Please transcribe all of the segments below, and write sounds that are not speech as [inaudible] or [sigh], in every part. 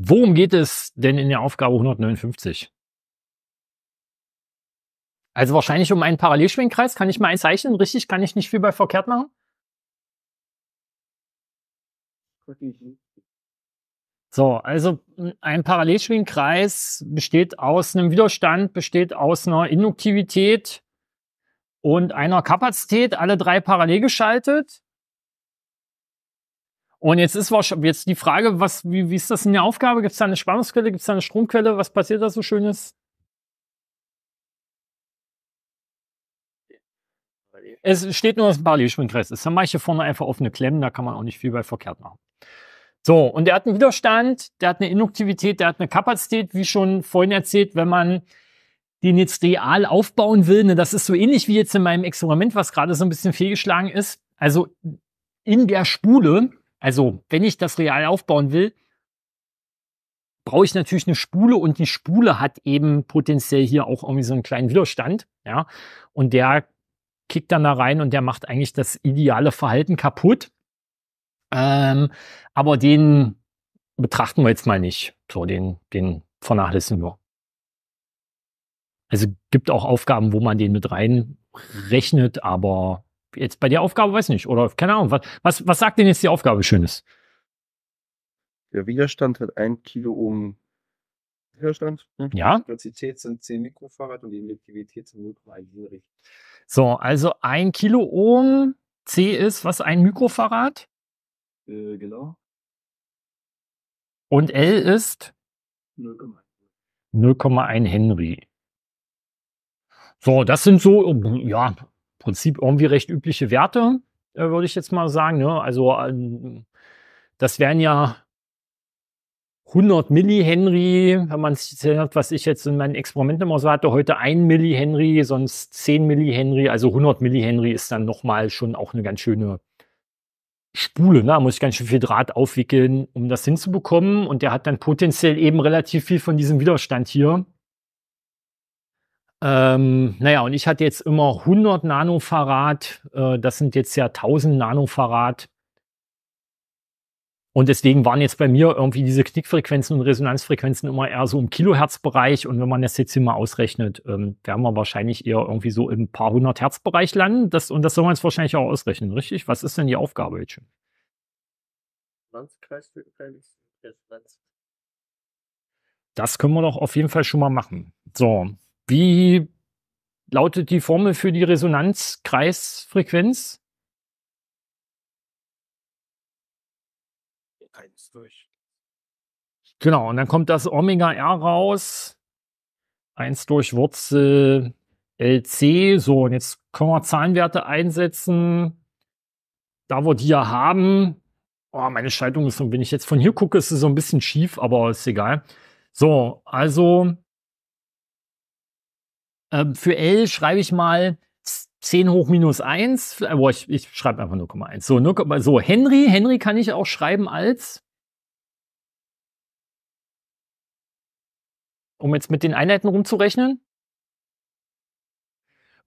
Worum geht es denn in der Aufgabe 159? Also wahrscheinlich um einen Parallelschwingkreis. Kann ich mal einen zeichnen? Richtig, kann ich nicht viel bei verkehrt machen? So, also ein Parallelschwingkreis besteht aus einem Widerstand, besteht aus einer Induktivität und einer Kapazität, alle drei parallel geschaltet. Und jetzt ist jetzt die Frage, was, wie, wie ist das in der Aufgabe? Gibt es da eine Spannungsquelle? Gibt es da eine Stromquelle? Was passiert da so Schönes? Es steht nur dass das Parallelschwingkreis. Das ich hier vorne einfach offene Klemmen, da kann man auch nicht viel bei verkehrt machen. So, und der hat einen Widerstand, der hat eine Induktivität, der hat eine Kapazität, wie schon vorhin erzählt, wenn man den jetzt real aufbauen will. Ne, das ist so ähnlich wie jetzt in meinem Experiment, was gerade so ein bisschen fehlgeschlagen ist. Also in der Spule also, wenn ich das real aufbauen will, brauche ich natürlich eine Spule und die Spule hat eben potenziell hier auch irgendwie so einen kleinen Widerstand, ja. Und der kickt dann da rein und der macht eigentlich das ideale Verhalten kaputt. Ähm, aber den betrachten wir jetzt mal nicht. So, den, den vernachlässigen wir. Also gibt auch Aufgaben, wo man den mit reinrechnet, aber jetzt bei der Aufgabe weiß nicht. Oder keine Ahnung. Was, was, was sagt denn jetzt die Aufgabe Schönes? Der Widerstand hat ein Kilo Ohm Widerstand. Ne? Ja. Kapazität sind 10 Mikrofarad und die Elektivität sind 0,1 Henry. So, also ein Kilo Ohm. C ist was? Ein Mikrofarad? Äh, genau. Und L ist? 0,1 Henry. So, das sind so, ja, Prinzip irgendwie recht übliche Werte, äh, würde ich jetzt mal sagen. Ne? Also ähm, das wären ja 100 Millihenry, wenn man sich erinnert, was ich jetzt in meinen Experimenten immer so hatte, heute 1 Millihenry, sonst 10 Millihenry, also 100 Millihenry ist dann nochmal schon auch eine ganz schöne Spule. Ne? Da muss ich ganz schön viel Draht aufwickeln, um das hinzubekommen. Und der hat dann potenziell eben relativ viel von diesem Widerstand hier. Ähm, naja, und ich hatte jetzt immer 100 Nanofarad. Äh, das sind jetzt ja 1000 Nanofarad. Und deswegen waren jetzt bei mir irgendwie diese Knickfrequenzen und Resonanzfrequenzen immer eher so im Kilohertzbereich. Und wenn man das jetzt hier mal ausrechnet, ähm, werden wir wahrscheinlich eher irgendwie so im paar hundert Herzbereich landen. Das, und das soll man jetzt wahrscheinlich auch ausrechnen, richtig? Was ist denn die Aufgabe jetzt schon? Das können wir doch auf jeden Fall schon mal machen. So, wie lautet die Formel für die Resonanzkreisfrequenz? Eins durch. Genau, und dann kommt das Omega R raus. eins durch Wurzel LC. So, und jetzt können wir Zahlenwerte einsetzen. Da wir die ja haben. Oh, meine Schaltung ist, so, wenn ich jetzt von hier gucke, ist es so ein bisschen schief, aber ist egal. So, also ähm, für L schreibe ich mal 10 hoch minus 1. Äh, boah, ich, ich schreibe einfach 0,1. So, 0, so, Henry, Henry kann ich auch schreiben als. Um jetzt mit den Einheiten rumzurechnen.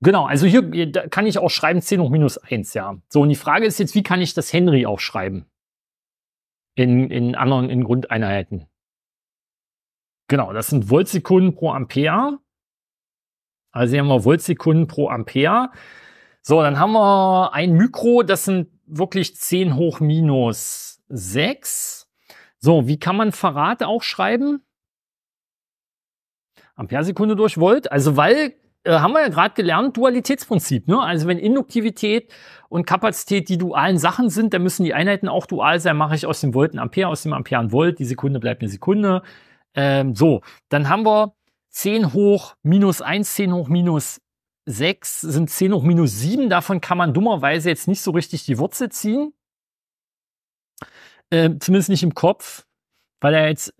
Genau, also hier kann ich auch schreiben 10 hoch minus 1, ja. So, und die Frage ist jetzt, wie kann ich das Henry auch schreiben? In, in anderen, in Grundeinheiten. Genau, das sind Voltsekunden pro Ampere. Also hier haben wir Voltsekunden pro Ampere. So, dann haben wir ein Mikro, das sind wirklich 10 hoch minus 6. So, wie kann man Verrat auch schreiben? Amperesekunde durch Volt. Also weil, äh, haben wir ja gerade gelernt, Dualitätsprinzip. Ne? Also wenn Induktivität und Kapazität die dualen Sachen sind, dann müssen die Einheiten auch dual sein. Mache ich aus dem Volt ein Ampere, aus dem Ampere ein Volt. Die Sekunde bleibt eine Sekunde. Ähm, so, dann haben wir 10 hoch minus 1, 10 hoch minus 6 sind 10 hoch minus 7. Davon kann man dummerweise jetzt nicht so richtig die Wurzel ziehen. Äh, zumindest nicht im Kopf, weil er jetzt,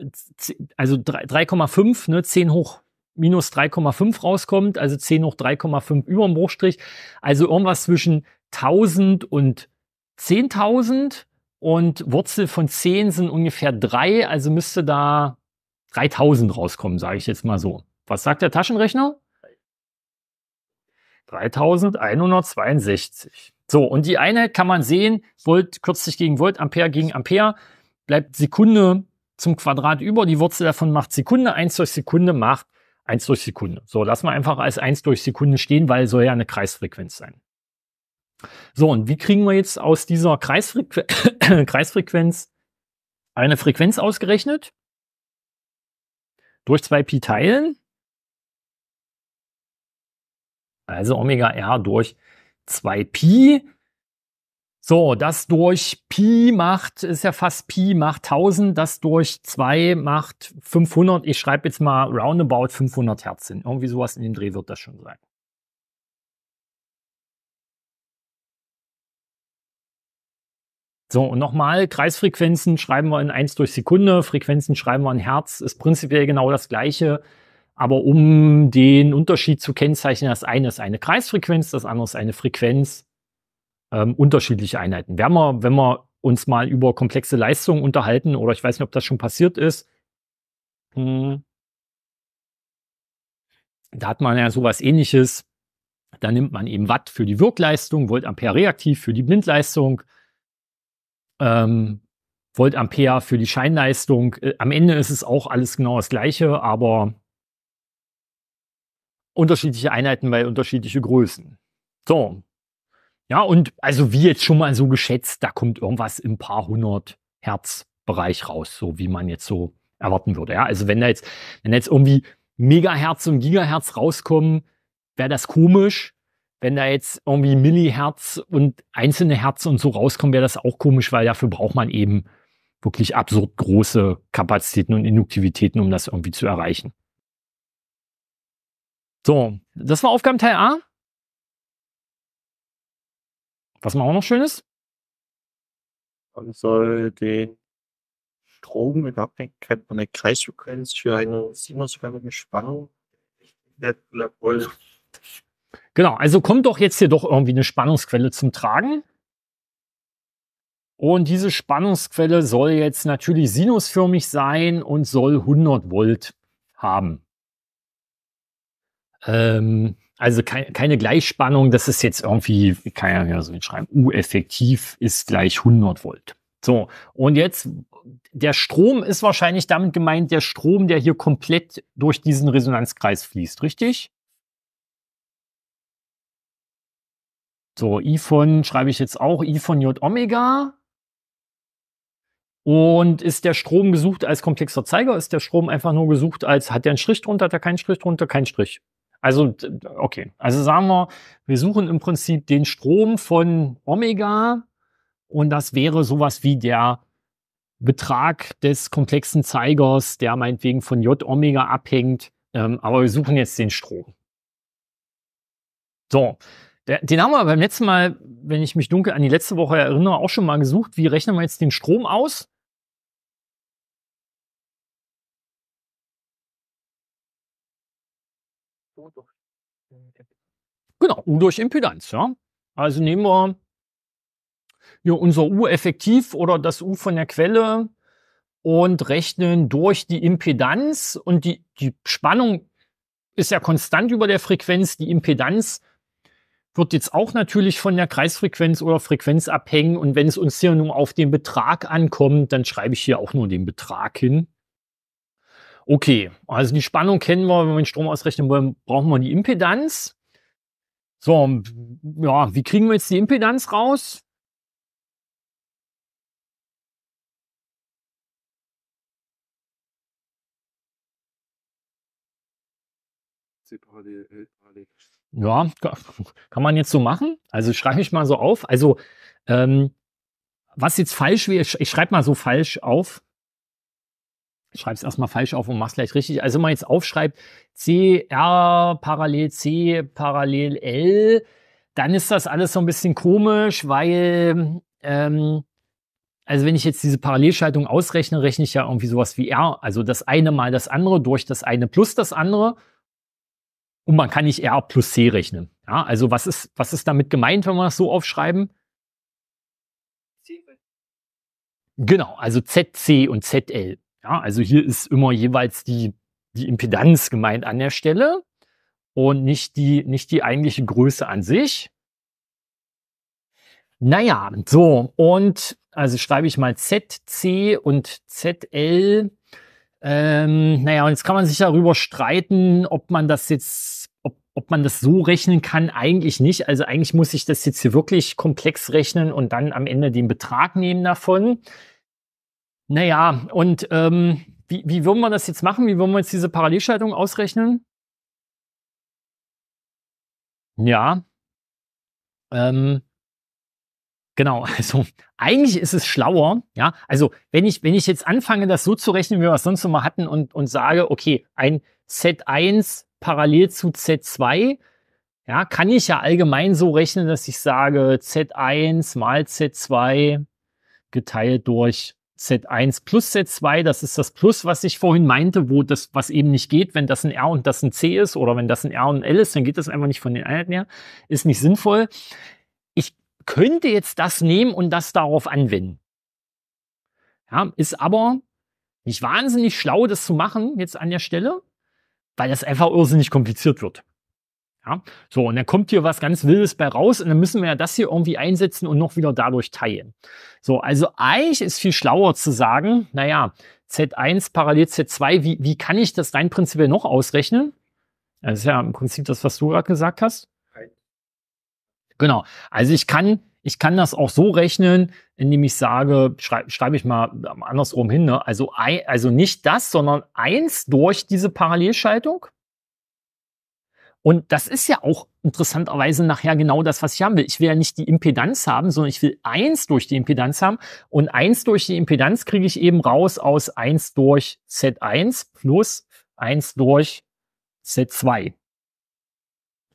also 3,5, ne, 10 hoch minus 3,5 rauskommt, also 10 hoch 3,5 über dem Bruchstrich. Also irgendwas zwischen 1000 und 10.000 und Wurzel von 10 sind ungefähr 3, also müsste da 3000 rauskommen, sage ich jetzt mal so. Was sagt der Taschenrechner? 3162. So, und die eine kann man sehen, Volt kürzlich gegen Volt, Ampere gegen Ampere, bleibt Sekunde zum Quadrat über, die Wurzel davon macht Sekunde, 1 durch Sekunde macht 1 durch Sekunde. So, lassen wir einfach als 1 durch Sekunde stehen, weil soll ja eine Kreisfrequenz sein. So, und wie kriegen wir jetzt aus dieser Kreisfrequ [coughs] Kreisfrequenz eine Frequenz ausgerechnet? durch 2Pi teilen. Also Omega R durch 2Pi. So, das durch Pi macht, ist ja fast Pi macht 1000, das durch 2 macht 500. Ich schreibe jetzt mal roundabout 500 Hertz hin. Irgendwie sowas in dem Dreh wird das schon sein. So, und nochmal, Kreisfrequenzen schreiben wir in 1 durch Sekunde, Frequenzen schreiben wir in Hertz, ist prinzipiell genau das gleiche. Aber um den Unterschied zu kennzeichnen, das eine ist eine Kreisfrequenz, das andere ist eine Frequenz, ähm, unterschiedliche Einheiten. Wenn wir, wenn wir uns mal über komplexe Leistungen unterhalten, oder ich weiß nicht, ob das schon passiert ist, hm, da hat man ja sowas ähnliches. Da nimmt man eben Watt für die Wirkleistung, Volt Ampere reaktiv für die Blindleistung, ähm, Volt Ampere für die Scheinleistung. Äh, am Ende ist es auch alles genau das gleiche, aber unterschiedliche Einheiten bei unterschiedliche Größen. So. Ja, und also wie jetzt schon mal so geschätzt, da kommt irgendwas im paar hundert Hertz Bereich raus, so wie man jetzt so erwarten würde. Ja, also wenn da jetzt, wenn da jetzt irgendwie Megahertz und Gigahertz rauskommen, wäre das komisch wenn da jetzt irgendwie Millihertz und einzelne Herz und so rauskommen, wäre das auch komisch, weil dafür braucht man eben wirklich absurd große Kapazitäten und Induktivitäten, um das irgendwie zu erreichen. So, das war Aufgabenteil A. Was man auch noch schön ist? Man soll den Strom in Abhängigkeit von der Kreisfrequenz für eine sinusförmige Spannung der Black Hole Genau, also kommt doch jetzt hier doch irgendwie eine Spannungsquelle zum Tragen. Und diese Spannungsquelle soll jetzt natürlich sinusförmig sein und soll 100 Volt haben. Ähm, also ke keine Gleichspannung, das ist jetzt irgendwie, kann ja hier so schreiben, U-effektiv ist gleich 100 Volt. So, und jetzt, der Strom ist wahrscheinlich damit gemeint, der Strom, der hier komplett durch diesen Resonanzkreis fließt, richtig? So, I von schreibe ich jetzt auch I von J Omega. Und ist der Strom gesucht als komplexer Zeiger? Ist der Strom einfach nur gesucht als, hat der einen Strich drunter, hat er keinen Strich drunter? Kein Strich. Also, okay. Also sagen wir, wir suchen im Prinzip den Strom von Omega und das wäre sowas wie der Betrag des komplexen Zeigers, der meinetwegen von J Omega abhängt. Ähm, aber wir suchen jetzt den Strom. So, der, den haben wir beim letzten Mal, wenn ich mich dunkel an die letzte Woche erinnere, auch schon mal gesucht. Wie rechnen wir jetzt den Strom aus? Genau, U durch Impedanz. Ja? Also nehmen wir hier unser U effektiv oder das U von der Quelle und rechnen durch die Impedanz und die, die Spannung ist ja konstant über der Frequenz. Die Impedanz wird jetzt auch natürlich von der Kreisfrequenz oder Frequenz abhängen. Und wenn es uns hier nur auf den Betrag ankommt, dann schreibe ich hier auch nur den Betrag hin. Okay, also die Spannung kennen wir, wenn wir den Strom ausrechnen wollen, brauchen wir die Impedanz. So, ja, wie kriegen wir jetzt die Impedanz raus? C ja, kann man jetzt so machen. Also schreibe ich mal so auf. Also, ähm, was jetzt falsch wäre, ich schreibe mal so falsch auf. Ich schreibe es erstmal falsch auf und mach's gleich richtig. Also, wenn man jetzt aufschreibt, C, R parallel C parallel L, dann ist das alles so ein bisschen komisch, weil, ähm, also wenn ich jetzt diese Parallelschaltung ausrechne, rechne ich ja irgendwie sowas wie R, also das eine mal das andere durch das eine plus das andere. Und man kann nicht R plus C rechnen. Ja, also was ist, was ist damit gemeint, wenn wir das so aufschreiben? Genau, also ZC und ZL. Ja, also hier ist immer jeweils die, die Impedanz gemeint an der Stelle und nicht die, nicht die eigentliche Größe an sich. Naja, so, und also schreibe ich mal ZC und ZL ähm, naja, und jetzt kann man sich darüber streiten, ob man das jetzt, ob, ob man das so rechnen kann, eigentlich nicht. Also eigentlich muss ich das jetzt hier wirklich komplex rechnen und dann am Ende den Betrag nehmen davon. Naja, und ähm, wie, wie würden wir das jetzt machen? Wie würden wir jetzt diese Parallelschaltung ausrechnen? Ja. Ähm, Genau, [laughs] also eigentlich ist es schlauer, ja. Also wenn ich, wenn ich jetzt anfange, das so zu rechnen, wie wir es sonst immer hatten, und, und sage, okay, ein Z1 parallel zu Z2, ja, kann ich ja allgemein so rechnen, dass ich sage, Z1 mal Z2 geteilt durch Z1 plus Z2, das ist das Plus, was ich vorhin meinte, wo das, was eben nicht geht, wenn das ein R und das ein C ist oder wenn das ein R und ein L ist, dann geht das einfach nicht von den Einheiten her, ist nicht sinnvoll könnte jetzt das nehmen und das darauf anwenden. Ja, ist aber nicht wahnsinnig schlau, das zu machen jetzt an der Stelle, weil das einfach irrsinnig kompliziert wird. Ja, so, und dann kommt hier was ganz Wildes bei raus und dann müssen wir ja das hier irgendwie einsetzen und noch wieder dadurch teilen. So, also eigentlich ist viel schlauer zu sagen, naja, Z1 parallel Z2, wie, wie kann ich das rein prinzipiell noch ausrechnen? Das ist ja im Prinzip das, was du gerade gesagt hast. Genau. Also ich kann, ich kann das auch so rechnen, indem ich sage, schreibe schreibe ich mal andersrum hin, ne? also, ein, also nicht das, sondern eins durch diese Parallelschaltung. Und das ist ja auch interessanterweise nachher genau das, was ich haben will. Ich will ja nicht die Impedanz haben, sondern ich will eins durch die Impedanz haben. Und eins durch die Impedanz kriege ich eben raus aus eins durch Z1 plus eins durch Z2.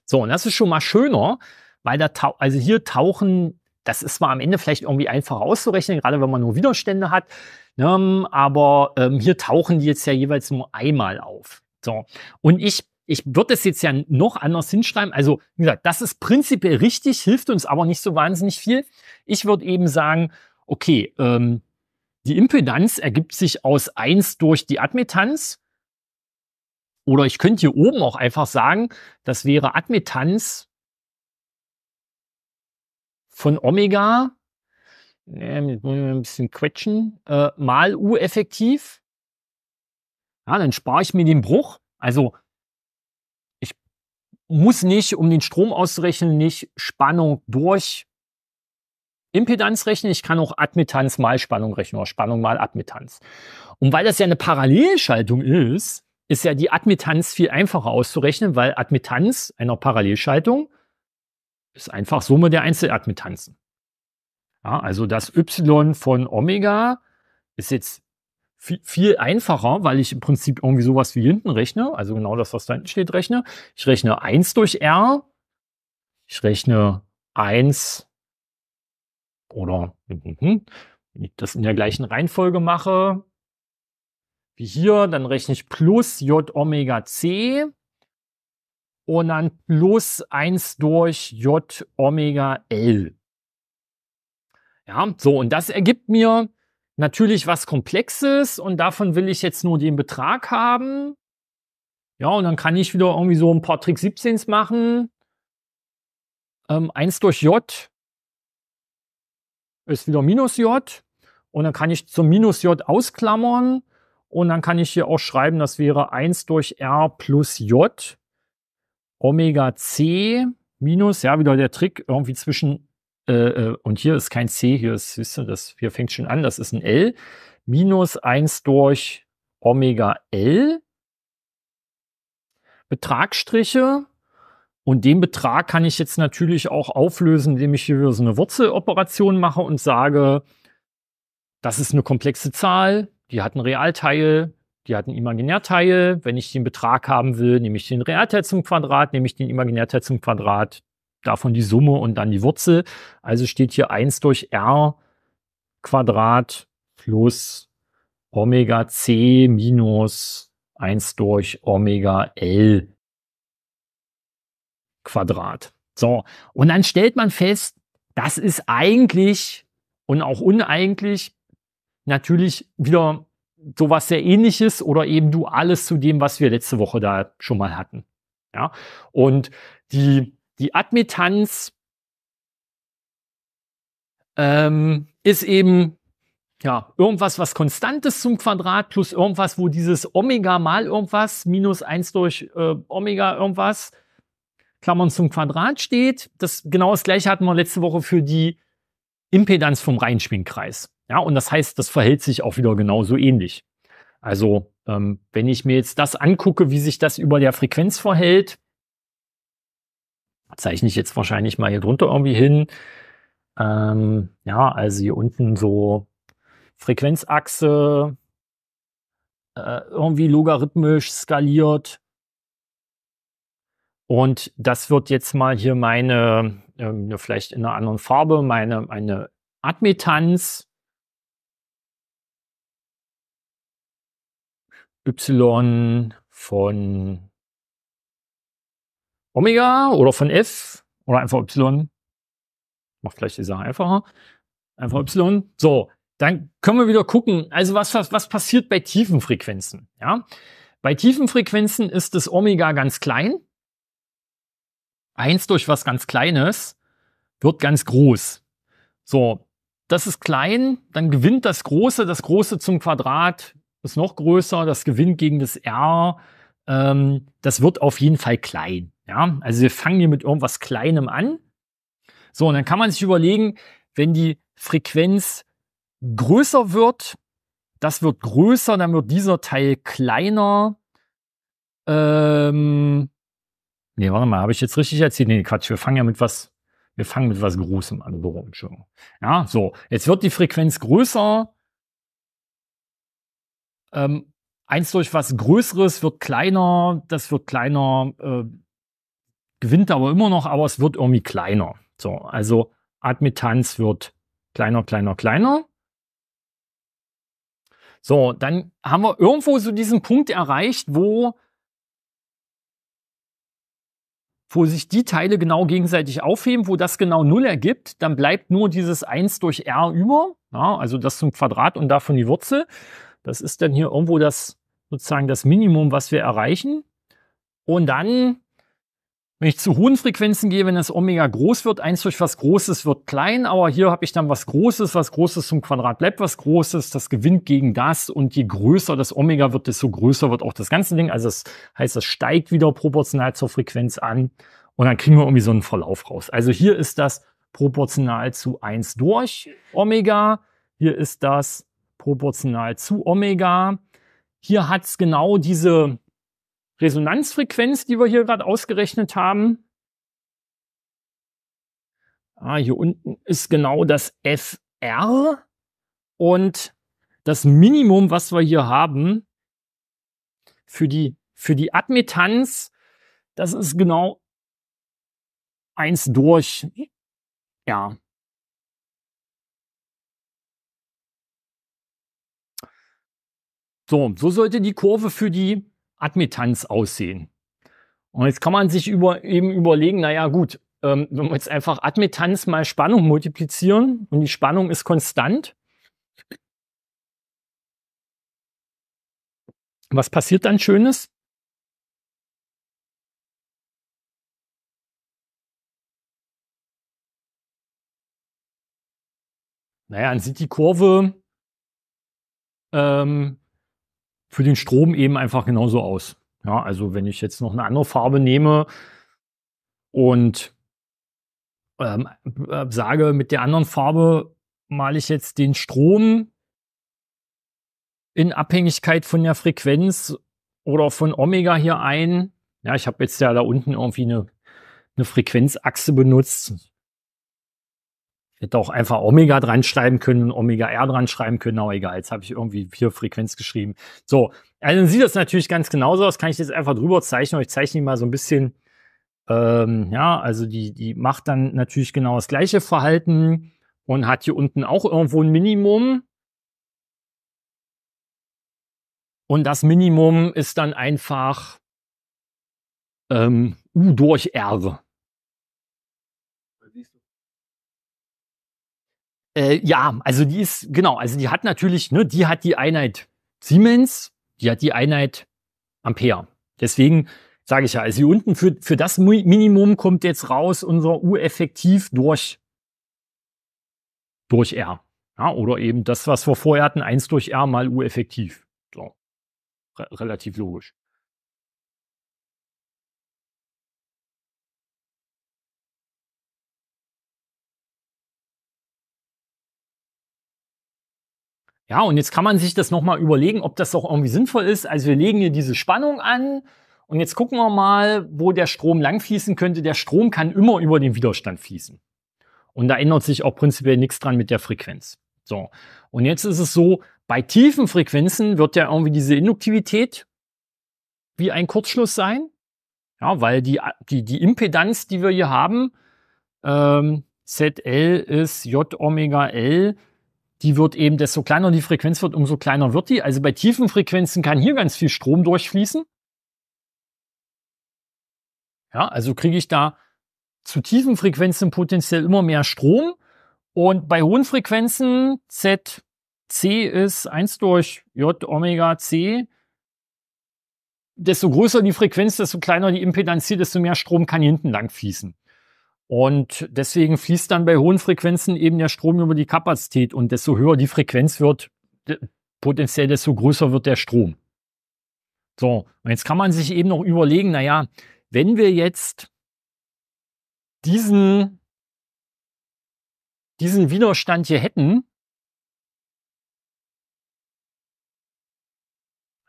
So, und das ist schon mal schöner, weil da, also hier tauchen, das ist zwar am Ende vielleicht irgendwie einfacher auszurechnen, gerade wenn man nur Widerstände hat. Ne? Aber ähm, hier tauchen die jetzt ja jeweils nur einmal auf. So. Und ich ich würde es jetzt ja noch anders hinschreiben. Also, wie gesagt, das ist prinzipiell richtig, hilft uns aber nicht so wahnsinnig viel. Ich würde eben sagen, okay, ähm, die Impedanz ergibt sich aus 1 durch die Admittanz. Oder ich könnte hier oben auch einfach sagen, das wäre Admittanz von Omega, äh, jetzt muss ich ein bisschen quetschen, äh, mal U effektiv. Ja, dann spare ich mir den Bruch. Also ich muss nicht, um den Strom auszurechnen, nicht Spannung durch Impedanz rechnen. Ich kann auch Admittanz mal Spannung rechnen oder Spannung mal Admittanz. Und weil das ja eine Parallelschaltung ist, ist ja die Admittanz viel einfacher auszurechnen, weil Admittanz einer Parallelschaltung ist einfach Summe der Einzeladmittanzen. Ja, also das Y von Omega ist jetzt viel, viel, einfacher, weil ich im Prinzip irgendwie sowas wie hinten rechne, also genau das, was da hinten steht, rechne. Ich rechne 1 durch R, ich rechne 1 oder hm, hm, hm, wenn ich das in der gleichen Reihenfolge mache, wie hier, dann rechne ich plus J Omega C und dann plus 1 durch J Omega L. Ja, so, und das ergibt mir natürlich was Komplexes und davon will ich jetzt nur den Betrag haben. Ja, und dann kann ich wieder irgendwie so ein paar Trick 17s machen. Ähm, 1 durch J ist wieder minus J. Und dann kann ich zum minus J ausklammern. Und dann kann ich hier auch schreiben, das wäre 1 durch R plus J. Omega C minus, ja, wieder der Trick, irgendwie zwischen, äh, äh, und hier ist kein C, hier ist, siehst du, das, hier fängt schon an, das ist ein L, minus 1 durch Omega L. Betragsstriche. Und den Betrag kann ich jetzt natürlich auch auflösen, indem ich hier wieder so eine Wurzeloperation mache und sage, das ist eine komplexe Zahl, die hat einen Realteil, die hat einen Imaginärteil. Wenn ich den Betrag haben will, nehme ich den Realteil zum Quadrat, nehme ich den Imaginärteil zum Quadrat, davon die Summe und dann die Wurzel. Also steht hier 1 durch r Quadrat plus Omega c minus 1 durch Omega l Quadrat. So, und dann stellt man fest, das ist eigentlich und auch uneigentlich natürlich wieder sowas sehr ähnliches oder eben du alles zu dem, was wir letzte Woche da schon mal hatten. Ja? Und die, die Admittanz ähm, ist eben ja, irgendwas, was Konstantes zum Quadrat plus irgendwas, wo dieses Omega mal irgendwas minus 1 durch äh, Omega irgendwas Klammern zum Quadrat steht. Das genau das gleiche hatten wir letzte Woche für die Impedanz vom Reinschwingkreis. Ja, und das heißt, das verhält sich auch wieder genauso ähnlich. Also, ähm, wenn ich mir jetzt das angucke, wie sich das über der Frequenz verhält, zeichne ich jetzt wahrscheinlich mal hier drunter irgendwie hin. Ähm, ja, also hier unten so Frequenzachse, äh, irgendwie logarithmisch skaliert. Und das wird jetzt mal hier meine, ähm, vielleicht in einer anderen Farbe, meine, meine Admittanz Y von Omega oder von F oder einfach Y. Macht vielleicht die Sache einfacher. Einfach Y. So, dann können wir wieder gucken, also was, was, was passiert bei tiefen Frequenzen. Ja? Bei tiefen Frequenzen ist das Omega ganz klein. Eins durch was ganz Kleines wird ganz groß. So, das ist klein, dann gewinnt das Große, das Große zum Quadrat ist noch größer, das Gewinn gegen das R, ähm, das wird auf jeden Fall klein. Ja, also wir fangen hier mit irgendwas Kleinem an. So, und dann kann man sich überlegen, wenn die Frequenz größer wird, das wird größer, dann wird dieser Teil kleiner. Ähm, nee, warte mal, habe ich jetzt richtig erzählt? Nee, Quatsch, wir fangen ja mit was, wir fangen mit was Großem an, so Entschuldigung. Ja, so, jetzt wird die Frequenz größer, ähm, eins durch was Größeres wird kleiner, das wird kleiner, äh, gewinnt aber immer noch, aber es wird irgendwie kleiner. So, also Admittanz wird kleiner, kleiner, kleiner. So, dann haben wir irgendwo so diesen Punkt erreicht, wo, wo sich die Teile genau gegenseitig aufheben, wo das genau 0 ergibt. Dann bleibt nur dieses 1 durch R über, ja, also das zum Quadrat und davon die Wurzel. Das ist dann hier irgendwo das sozusagen das Minimum, was wir erreichen. Und dann, wenn ich zu hohen Frequenzen gehe, wenn das Omega groß wird, eins durch was Großes wird klein, aber hier habe ich dann was Großes, was Großes zum Quadrat bleibt was Großes, das gewinnt gegen das und je größer das Omega wird, desto größer wird auch das ganze Ding. Also das heißt, das steigt wieder proportional zur Frequenz an und dann kriegen wir irgendwie so einen Verlauf raus. Also hier ist das proportional zu 1 durch Omega. Hier ist das proportional zu Omega. Hier hat es genau diese Resonanzfrequenz, die wir hier gerade ausgerechnet haben. Ah, hier unten ist genau das FR und das Minimum, was wir hier haben für die, für die Admittanz, das ist genau 1 durch, ja, So, so sollte die Kurve für die Admittanz aussehen. Und jetzt kann man sich über, eben überlegen, naja gut, ähm, wenn wir jetzt einfach Admittanz mal Spannung multiplizieren und die Spannung ist konstant, was passiert dann Schönes? Naja, dann sieht die Kurve ähm, für den Strom eben einfach genauso aus. Ja, also wenn ich jetzt noch eine andere Farbe nehme und ähm, äh, sage, mit der anderen Farbe male ich jetzt den Strom in Abhängigkeit von der Frequenz oder von Omega hier ein. Ja, ich habe jetzt ja da unten irgendwie eine, eine Frequenzachse benutzt. Hätte auch einfach Omega dran schreiben können, Omega R dran schreiben können, aber egal, jetzt habe ich irgendwie vier Frequenz geschrieben. So, also dann sieht das natürlich ganz genauso aus, kann ich jetzt einfach drüber zeichnen, ich zeichne mal so ein bisschen, ähm, ja, also die, die macht dann natürlich genau das gleiche Verhalten und hat hier unten auch irgendwo ein Minimum. Und das Minimum ist dann einfach ähm, U durch R. Äh, ja, also die ist, genau, also die hat natürlich, ne, die hat die Einheit Siemens, die hat die Einheit Ampere. Deswegen sage ich ja, also hier unten für, für das Minimum kommt jetzt raus unser U-Effektiv durch, durch R. Ja, oder eben das, was wir vorher hatten, 1 durch R mal U-Effektiv. So. Re relativ logisch. Ja, und jetzt kann man sich das nochmal überlegen, ob das doch irgendwie sinnvoll ist. Also wir legen hier diese Spannung an und jetzt gucken wir mal, wo der Strom lang fließen könnte. Der Strom kann immer über den Widerstand fließen. Und da ändert sich auch prinzipiell nichts dran mit der Frequenz. So, und jetzt ist es so, bei tiefen Frequenzen wird ja irgendwie diese Induktivität wie ein Kurzschluss sein. Ja, weil die, die, die Impedanz, die wir hier haben, ähm, ZL ist J Omega L, die wird eben, desto kleiner die Frequenz wird, umso kleiner wird die. Also bei tiefen Frequenzen kann hier ganz viel Strom durchfließen. Ja, also kriege ich da zu tiefen Frequenzen potenziell immer mehr Strom. Und bei hohen Frequenzen, ZC ist 1 durch J Omega C, desto größer die Frequenz, desto kleiner die Impedanz hier, desto mehr Strom kann hier hinten lang fließen. Und deswegen fließt dann bei hohen Frequenzen eben der Strom über die Kapazität. Und desto höher die Frequenz wird, potenziell desto größer wird der Strom. So, und jetzt kann man sich eben noch überlegen, naja, wenn wir jetzt diesen, diesen Widerstand hier hätten,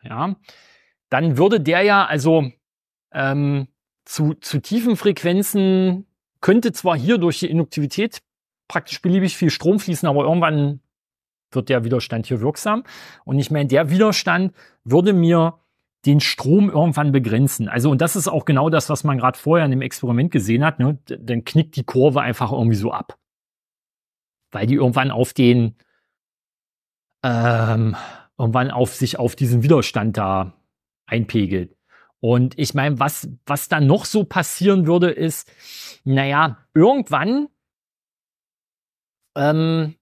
ja, dann würde der ja also ähm, zu, zu tiefen Frequenzen könnte zwar hier durch die Induktivität praktisch beliebig viel Strom fließen, aber irgendwann wird der Widerstand hier wirksam. Und ich meine, der Widerstand würde mir den Strom irgendwann begrenzen. Also, und das ist auch genau das, was man gerade vorher in dem Experiment gesehen hat. Ne? Dann knickt die Kurve einfach irgendwie so ab. Weil die irgendwann auf den, ähm, irgendwann auf sich auf diesen Widerstand da einpegelt. Und ich meine, was, was da noch so passieren würde, ist, naja, irgendwann ähm,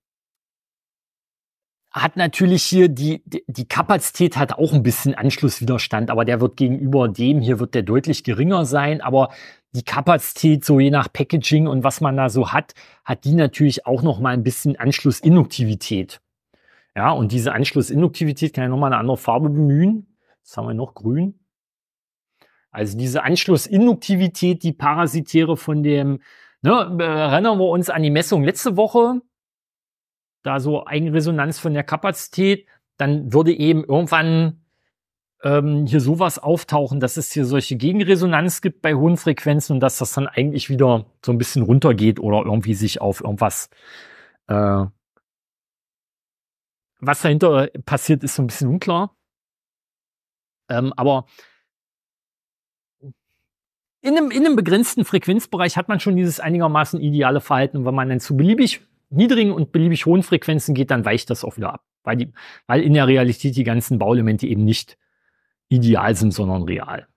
hat natürlich hier die, die Kapazität hat auch ein bisschen Anschlusswiderstand, aber der wird gegenüber dem hier wird der deutlich geringer sein. Aber die Kapazität, so je nach Packaging und was man da so hat, hat die natürlich auch noch mal ein bisschen Anschlussinduktivität. Ja, und diese Anschlussinduktivität kann ich nochmal eine andere Farbe bemühen. Jetzt haben wir noch grün. Also diese Anschlussinduktivität, die parasitäre von dem, ne, äh, erinnern wir uns an die Messung letzte Woche, da so Eigenresonanz von der Kapazität, dann würde eben irgendwann ähm, hier sowas auftauchen, dass es hier solche Gegenresonanz gibt bei hohen Frequenzen und dass das dann eigentlich wieder so ein bisschen runtergeht oder irgendwie sich auf irgendwas, äh, was dahinter äh, passiert, ist so ein bisschen unklar. Ähm, aber in einem, in einem begrenzten Frequenzbereich hat man schon dieses einigermaßen ideale Verhalten. Und wenn man dann zu beliebig niedrigen und beliebig hohen Frequenzen geht, dann weicht das auch wieder ab. Weil, die, weil in der Realität die ganzen Bauelemente eben nicht ideal sind, sondern real.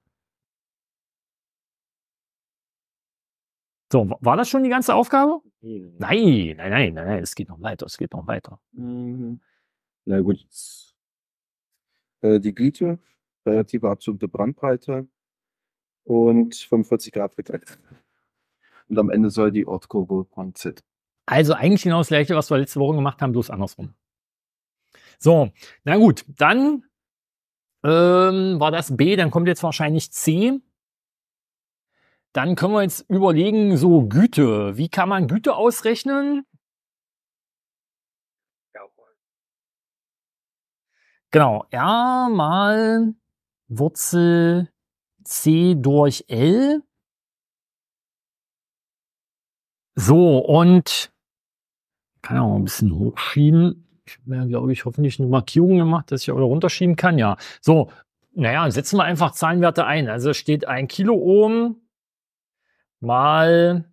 So, war das schon die ganze Aufgabe? Nein, nein, nein, nein, nein, es geht noch weiter, es geht noch weiter. Mhm. Na gut. Äh, die Glieder, relative absolute Brandbreite, und 45 Grad gedreht. Und am Ende soll die Ortskurve von Z. Also eigentlich genau das gleiche, was wir letzte Woche gemacht haben, bloß andersrum. So, na gut, dann ähm, war das B, dann kommt jetzt wahrscheinlich C. Dann können wir jetzt überlegen, so Güte. Wie kann man Güte ausrechnen? Jawohl. Genau, R mal Wurzel C durch L. So, und kann ja auch ein bisschen hochschieben. Ich habe mir, glaube ich, hoffentlich eine Markierung gemacht, dass ich auch da runterschieben kann. Ja, so, naja, setzen wir einfach Zahlenwerte ein. Also steht ein Kiloohm mal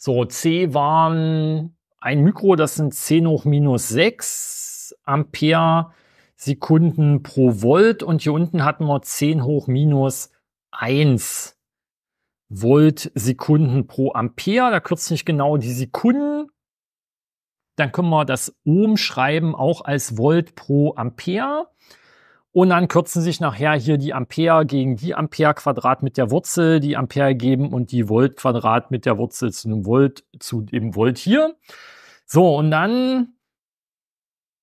so C waren ein Mikro, das sind 10 hoch minus 6 Ampere Sekunden pro Volt und hier unten hatten wir 10 hoch minus 1 Volt Sekunden pro Ampere. Da kürzt sich genau die Sekunden. Dann können wir das Ohm schreiben, auch als Volt pro Ampere. Und dann kürzen sich nachher hier die Ampere gegen die Ampere Quadrat mit der Wurzel, die Ampere geben und die Volt Quadrat mit der Wurzel zu einem Volt, zu dem Volt hier. So, und dann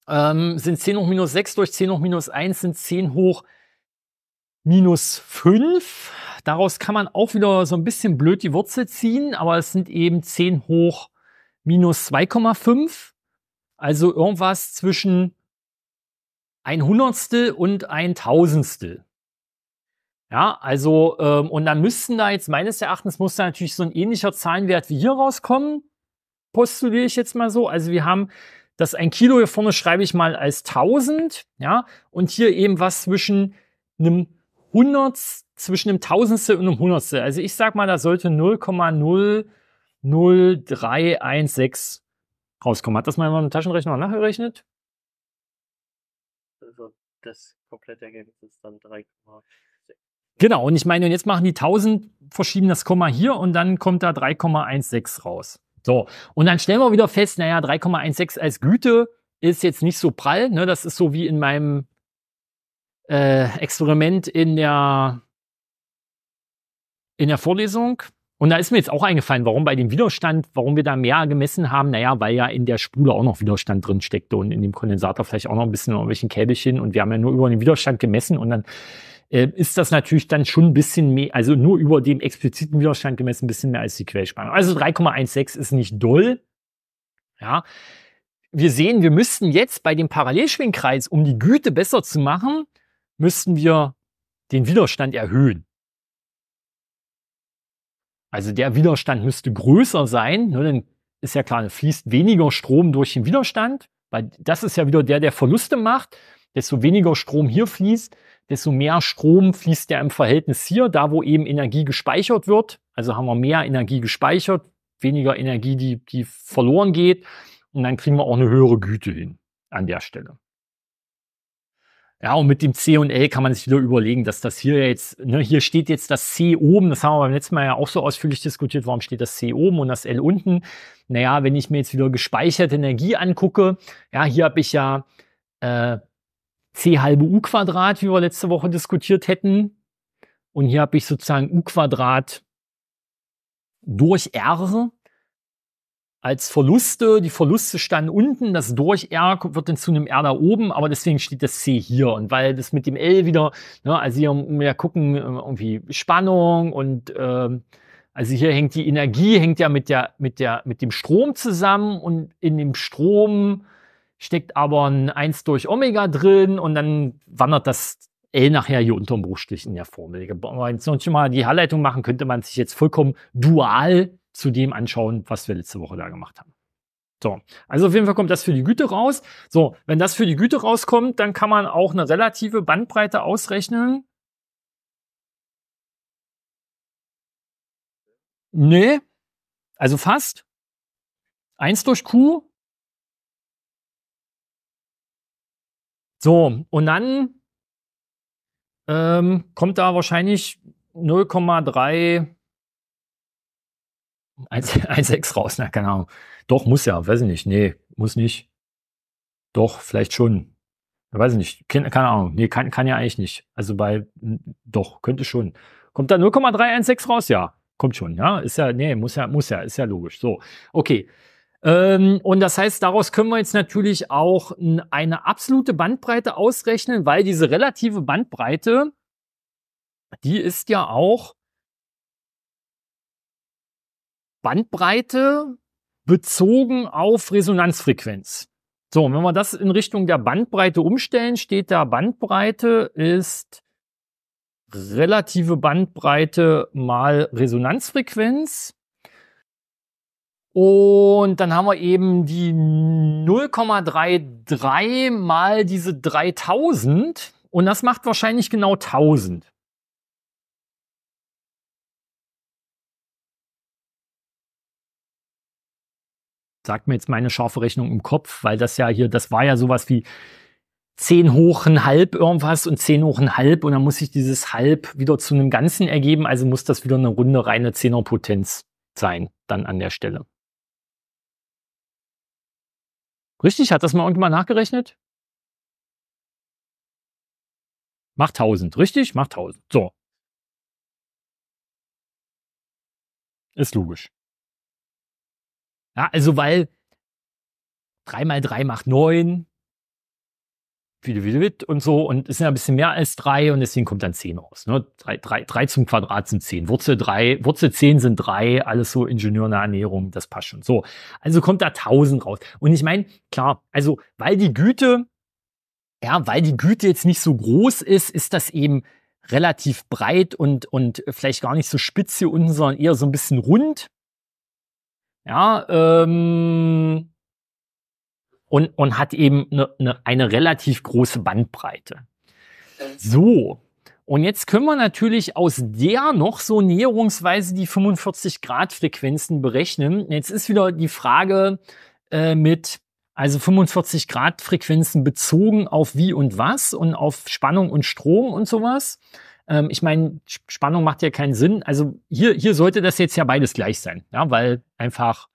ähm, sind 10 hoch minus 6 durch 10 hoch minus 1 sind 10 hoch minus 5. Daraus kann man auch wieder so ein bisschen blöd die Wurzel ziehen, aber es sind eben 10 hoch minus 2,5. Also irgendwas zwischen ein Hundertstel und ein Tausendstel. Ja, also, ähm, und dann müssten da jetzt meines Erachtens muss da natürlich so ein ähnlicher Zahlenwert wie hier rauskommen. Postuliere ich jetzt mal so. Also wir haben das ein Kilo hier vorne schreibe ich mal als 1000, ja, und hier eben was zwischen einem Hunderts, zwischen einem Tausendstel und einem Hundertstel. Also ich sag mal, da sollte 0,00316 rauskommen. Hat das mal jemand im Taschenrechner nachgerechnet? Also das komplette Ergebnis ist dann 3,6. Genau, und ich meine, und jetzt machen die 1000 verschieben das Komma hier und dann kommt da 3,16 raus. So, und dann stellen wir wieder fest, naja, 3,16 als Güte ist jetzt nicht so prall. Ne? Das ist so wie in meinem äh, Experiment in der, in der Vorlesung. Und da ist mir jetzt auch eingefallen, warum bei dem Widerstand, warum wir da mehr gemessen haben. Naja, weil ja in der Spule auch noch Widerstand drin steckte und in dem Kondensator vielleicht auch noch ein bisschen irgendwelchen Käbelchen. Und wir haben ja nur über den Widerstand gemessen und dann ähm, ist das natürlich dann schon ein bisschen mehr, also nur über dem expliziten Widerstand gemessen ein bisschen mehr als die Quellspannung. Also 3,16 ist nicht doll. Ja. Wir sehen, wir müssten jetzt bei dem Parallelschwingkreis, um die Güte besser zu machen, müssten wir den Widerstand erhöhen. Also der Widerstand müsste größer sein, ne, dann ist ja klar, dann fließt weniger Strom durch den Widerstand, weil das ist ja wieder der, der Verluste macht. Desto weniger Strom hier fließt, desto mehr Strom fließt ja im Verhältnis hier, da wo eben Energie gespeichert wird. Also haben wir mehr Energie gespeichert, weniger Energie, die, die verloren geht. Und dann kriegen wir auch eine höhere Güte hin an der Stelle. Ja, und mit dem C und L kann man sich wieder überlegen, dass das hier jetzt, ne, hier steht jetzt das C oben, das haben wir beim letzten Mal ja auch so ausführlich diskutiert, warum steht das C oben und das L unten. Naja, wenn ich mir jetzt wieder gespeicherte Energie angucke, ja, hier habe ich ja äh, c halbe u Quadrat, wie wir letzte Woche diskutiert hätten. Und hier habe ich sozusagen u Quadrat durch r als Verluste. Die Verluste standen unten, das durch R wird dann zu einem R da oben, aber deswegen steht das C hier. Und weil das mit dem L wieder, ne, also hier mehr gucken, äh, irgendwie Spannung und ähm, also hier hängt die Energie, hängt ja mit der, mit der, mit dem Strom zusammen und in dem Strom steckt aber ein 1 durch Omega drin und dann wandert das L nachher hier unterm Bruchstich in der Formel. Wenn man noch mal die Herleitung machen, könnte man sich jetzt vollkommen dual zu dem anschauen, was wir letzte Woche da gemacht haben. So, also auf jeden Fall kommt das für die Güte raus. So, wenn das für die Güte rauskommt, dann kann man auch eine relative Bandbreite ausrechnen. Nee, also fast. 1 durch Q So, und dann ähm, kommt da wahrscheinlich 0,316 raus, na keine Ahnung. Doch, muss ja, weiß ich nicht. Nee, muss nicht. Doch, vielleicht schon. Ich weiß ich nicht. Keine, keine Ahnung. Nee, kann, kann ja eigentlich nicht. Also bei, doch, könnte schon. Kommt da 0,316 raus? Ja, kommt schon. Ja, ist ja, nee, muss ja, muss ja, ist ja logisch. So, okay. Ähm, und das heißt, daraus können wir jetzt natürlich auch eine absolute Bandbreite ausrechnen, weil diese relative Bandbreite, die ist ja auch Bandbreite bezogen auf Resonanzfrequenz. So, und wenn wir das in Richtung der Bandbreite umstellen, steht da Bandbreite ist relative Bandbreite mal Resonanzfrequenz. Und dann haben wir eben die 0,33 mal diese 3000 und das macht wahrscheinlich genau 1000. Sagt mir jetzt meine scharfe Rechnung im Kopf, weil das ja hier, das war ja sowas wie 10 hoch ein halb irgendwas und 10 hoch ein halb und dann muss ich dieses halb wieder zu einem Ganzen ergeben, also muss das wieder eine runde reine Zehnerpotenz sein, dann an der Stelle. Richtig, hat das mal irgendjemand nachgerechnet? Macht 1000, richtig? Macht 1000. So. Ist logisch. Ja, also weil 3 mal 3 macht 9, viele, viele und so. Und es sind ein bisschen mehr als drei und deswegen kommt dann zehn raus. Ne? Drei, drei, drei zum Quadrat sind zehn. Wurzel drei, Wurzel zehn sind drei, alles so ingenieurnahe Ernährung, das passt schon. So. Also kommt da tausend raus. Und ich meine, klar, also weil die Güte, ja, weil die Güte jetzt nicht so groß ist, ist das eben relativ breit und, und vielleicht gar nicht so spitz hier unten, sondern eher so ein bisschen rund. Ja, ähm, und, und hat eben eine, eine, eine relativ große Bandbreite. Äh. So, und jetzt können wir natürlich aus der noch so näherungsweise die 45 Grad Frequenzen berechnen. Jetzt ist wieder die Frage äh, mit, also 45 Grad Frequenzen bezogen auf wie und was und auf Spannung und Strom und sowas. Ähm, ich meine, Spannung macht ja keinen Sinn. Also hier, hier sollte das jetzt ja beides gleich sein, ja, weil einfach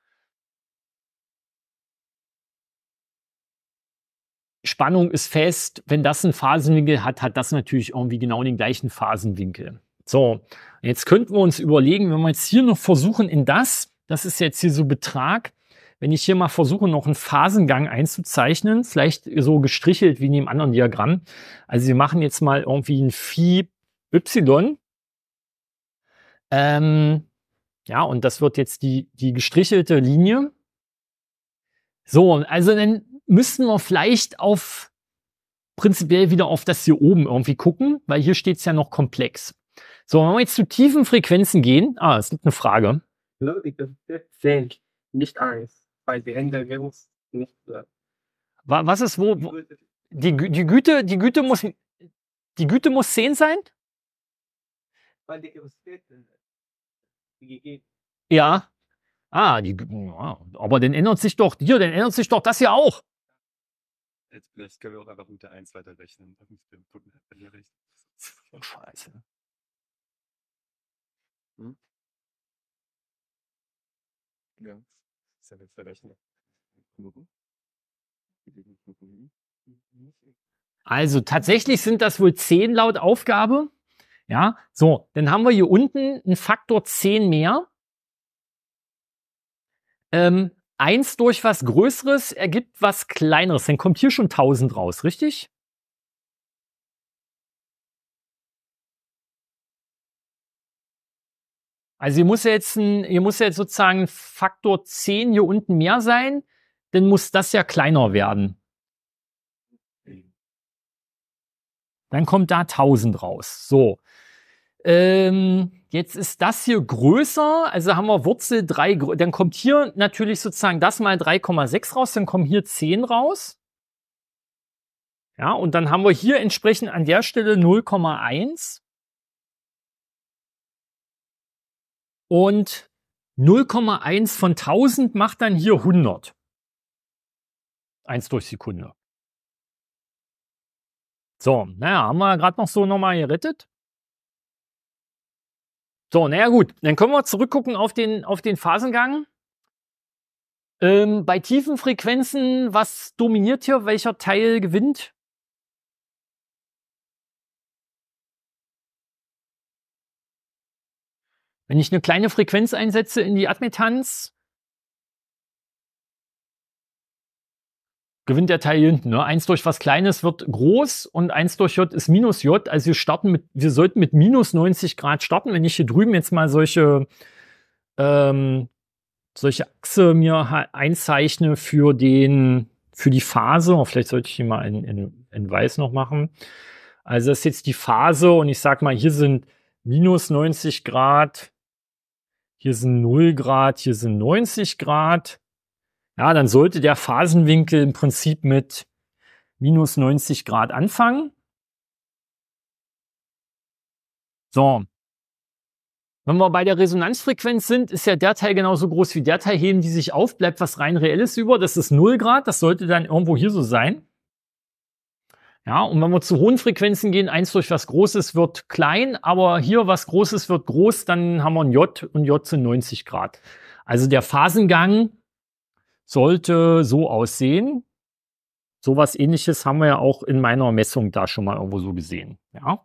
Spannung ist fest. Wenn das einen Phasenwinkel hat, hat das natürlich irgendwie genau den gleichen Phasenwinkel. So, jetzt könnten wir uns überlegen, wenn wir jetzt hier noch versuchen, in das, das ist jetzt hier so Betrag, wenn ich hier mal versuche, noch einen Phasengang einzuzeichnen, vielleicht so gestrichelt wie in dem anderen Diagramm. Also wir machen jetzt mal irgendwie ein Phi Y. Ähm, ja, und das wird jetzt die, die gestrichelte Linie. So, also dann müssen wir vielleicht auf prinzipiell wieder auf das hier oben irgendwie gucken, weil hier steht es ja noch komplex. So, wenn wir jetzt zu tiefen Frequenzen gehen, ah, es gibt eine Frage. Ne, nicht eins, weil die Hände nicht. Was ist wo? wo die, die, Güte, die Güte muss, die Güte muss 10 sein? Weil die Ja. Ah, die, ja, aber dann ändert sich doch, hier, dann ändert sich doch das hier auch. Jetzt vielleicht können wir auch einfach mit der 1 weiterrechnen. Mit Scheiße. Hm? Ja. Ist ja jetzt verrechnen. Also tatsächlich sind das wohl 10 laut Aufgabe. Ja, so, dann haben wir hier unten einen Faktor 10 mehr. Ähm, 1 durch was Größeres ergibt was Kleineres. Dann kommt hier schon 1000 raus, richtig? Also hier muss jetzt, ein, hier muss jetzt sozusagen Faktor 10 hier unten mehr sein, dann muss das ja kleiner werden. Dann kommt da 1000 raus. So. Ähm, jetzt ist das hier größer, also haben wir Wurzel 3, dann kommt hier natürlich sozusagen das mal 3,6 raus, dann kommen hier 10 raus. Ja, und dann haben wir hier entsprechend an der Stelle 0,1 und 0,1 von 1000 macht dann hier 100. 1 durch Sekunde. So, naja, haben wir gerade noch so nochmal gerettet. So, naja gut, dann können wir zurückgucken auf den, auf den Phasengang. Ähm, bei tiefen Frequenzen, was dominiert hier? Welcher Teil gewinnt? Wenn ich eine kleine Frequenz einsetze in die Admittanz, gewinnt der Teil hinten. Ne? Eins durch was Kleines wird groß und eins durch J ist minus J. Also wir starten mit, wir sollten mit minus 90 Grad starten. Wenn ich hier drüben jetzt mal solche, ähm, solche Achse mir einzeichne für den, für die Phase, oh, vielleicht sollte ich hier mal in, in, in weiß noch machen. Also das ist jetzt die Phase und ich sag mal, hier sind minus 90 Grad, hier sind 0 Grad, hier sind 90 Grad ja, dann sollte der Phasenwinkel im Prinzip mit minus 90 Grad anfangen. So. Wenn wir bei der Resonanzfrequenz sind, ist ja der Teil genauso groß wie der Teil, heben die sich auf, bleibt was rein reelles über, das ist 0 Grad, das sollte dann irgendwo hier so sein. Ja, und wenn wir zu hohen Frequenzen gehen, 1 durch was Großes wird klein, aber hier was Großes wird groß, dann haben wir ein J und J sind 90 Grad. Also der Phasengang sollte so aussehen. Sowas ähnliches haben wir ja auch in meiner Messung da schon mal irgendwo so gesehen. Ja.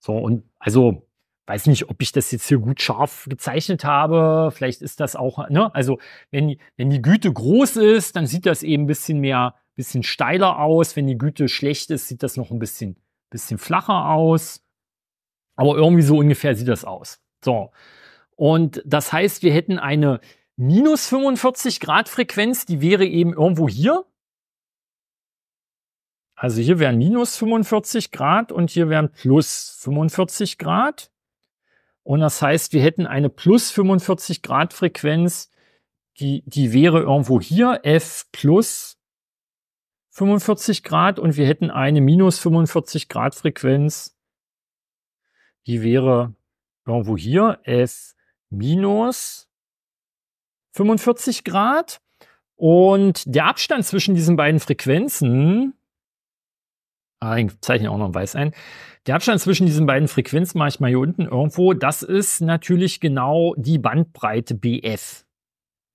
So, und also weiß nicht, ob ich das jetzt hier gut scharf gezeichnet habe. Vielleicht ist das auch, ne? Also, wenn, wenn die Güte groß ist, dann sieht das eben ein bisschen mehr, ein bisschen steiler aus. Wenn die Güte schlecht ist, sieht das noch ein bisschen, bisschen flacher aus. Aber irgendwie so ungefähr sieht das aus. So. Und das heißt, wir hätten eine minus 45 Grad Frequenz, die wäre eben irgendwo hier. Also hier wären minus 45 Grad und hier wären plus 45 Grad. Und das heißt, wir hätten eine plus 45 Grad Frequenz, die, die wäre irgendwo hier, F plus 45 Grad und wir hätten eine minus 45 Grad Frequenz, die wäre irgendwo hier, F minus 45 Grad. Und der Abstand zwischen diesen beiden Frequenzen, ah, ich zeichne auch noch ein Weiß ein, der Abstand zwischen diesen beiden Frequenzen mache ich mal hier unten irgendwo, das ist natürlich genau die Bandbreite BF.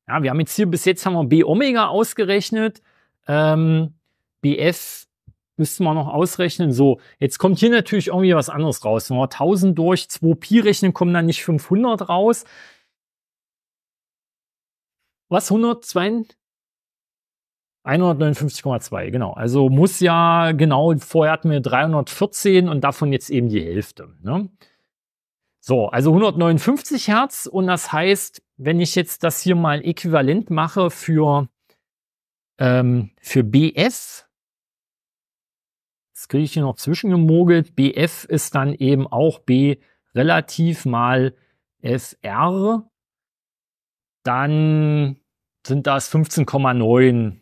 Ja, wir haben jetzt hier, bis jetzt haben wir B Omega ausgerechnet, ähm, BF müssten wir noch ausrechnen. So, jetzt kommt hier natürlich irgendwie was anderes raus. Wenn wir 1000 durch 2 Pi rechnen, kommen dann nicht 500 raus was 102? 159,2, genau. Also muss ja genau, vorher hatten wir 314 und davon jetzt eben die Hälfte. Ne? So, also 159 Hertz und das heißt, wenn ich jetzt das hier mal äquivalent mache für, ähm, für BF, das kriege ich hier noch zwischengemogelt, BF ist dann eben auch B relativ mal FR dann sind das 15,9.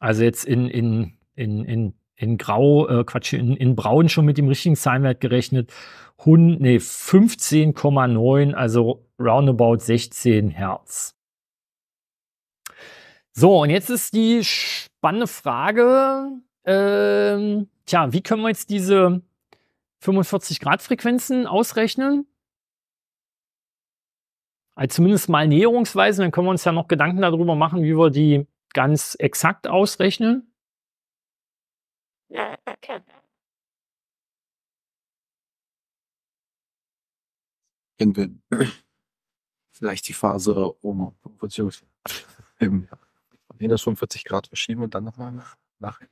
Also jetzt in, in, in, in, in Grau, äh, Quatsch, in, in Braun schon mit dem richtigen Zahlenwert gerechnet. nee, 15,9, also roundabout 16 Hertz. So, und jetzt ist die spannende Frage, ähm, tja, wie können wir jetzt diese 45 Grad Frequenzen ausrechnen? als zumindest mal näherungsweise. Dann können wir uns ja noch Gedanken darüber machen, wie wir die ganz exakt ausrechnen. Irgendwann. Vielleicht die Phase um 45, 45 Grad verschieben und dann nochmal nachher.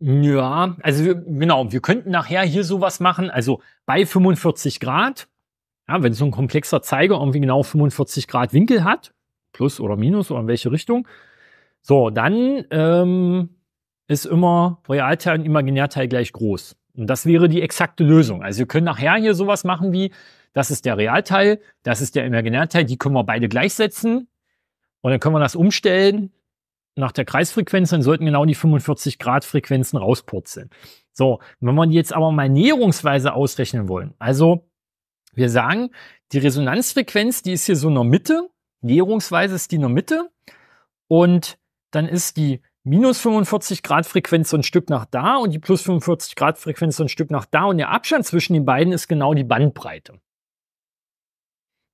Ja, also wir, genau, wir könnten nachher hier sowas machen, also bei 45 Grad ja, wenn so ein komplexer Zeiger irgendwie genau 45 Grad Winkel hat, plus oder minus oder in welche Richtung, so, dann ähm, ist immer Realteil und Imaginärteil gleich groß. Und das wäre die exakte Lösung. Also wir können nachher hier sowas machen wie, das ist der Realteil, das ist der Imaginärteil, die können wir beide gleichsetzen. Und dann können wir das umstellen nach der Kreisfrequenz, dann sollten genau die 45 Grad Frequenzen rauspurzeln. So, wenn wir die jetzt aber mal näherungsweise ausrechnen wollen, also wir sagen, die Resonanzfrequenz, die ist hier so in der Mitte. Näherungsweise ist die in der Mitte. Und dann ist die minus 45 Grad Frequenz so ein Stück nach da und die plus 45 Grad Frequenz so ein Stück nach da. Und der Abstand zwischen den beiden ist genau die Bandbreite.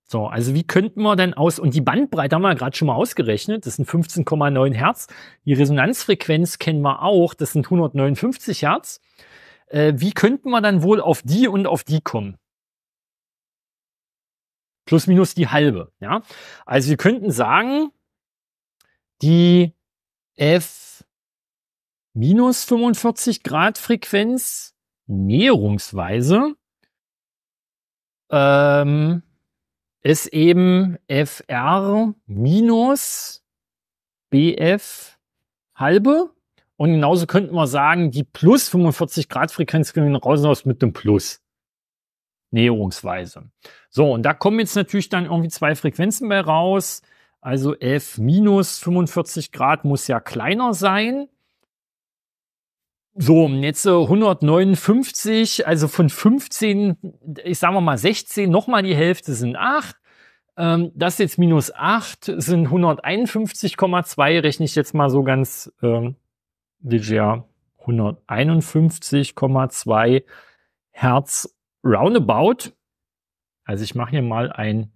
So, also wie könnten wir denn aus, und die Bandbreite haben wir gerade schon mal ausgerechnet, das sind 15,9 Hertz. Die Resonanzfrequenz kennen wir auch, das sind 159 Hertz. Äh, wie könnten wir dann wohl auf die und auf die kommen? Plus minus die halbe. Ja? Also wir könnten sagen, die F minus 45 Grad Frequenz näherungsweise ähm, ist eben FR minus BF halbe. Und genauso könnten wir sagen, die plus 45 Grad Frequenz gehen raus aus mit dem Plus. Näherungsweise. So, und da kommen jetzt natürlich dann irgendwie zwei Frequenzen bei raus. Also F minus 45 Grad muss ja kleiner sein. So, jetzt 159, äh, also von 15, ich sage mal 16, nochmal die Hälfte sind 8. Ähm, das jetzt minus 8 sind 151,2, rechne ich jetzt mal so ganz ähm, leger. 151,2 Hertz roundabout. Also ich mache hier mal ein,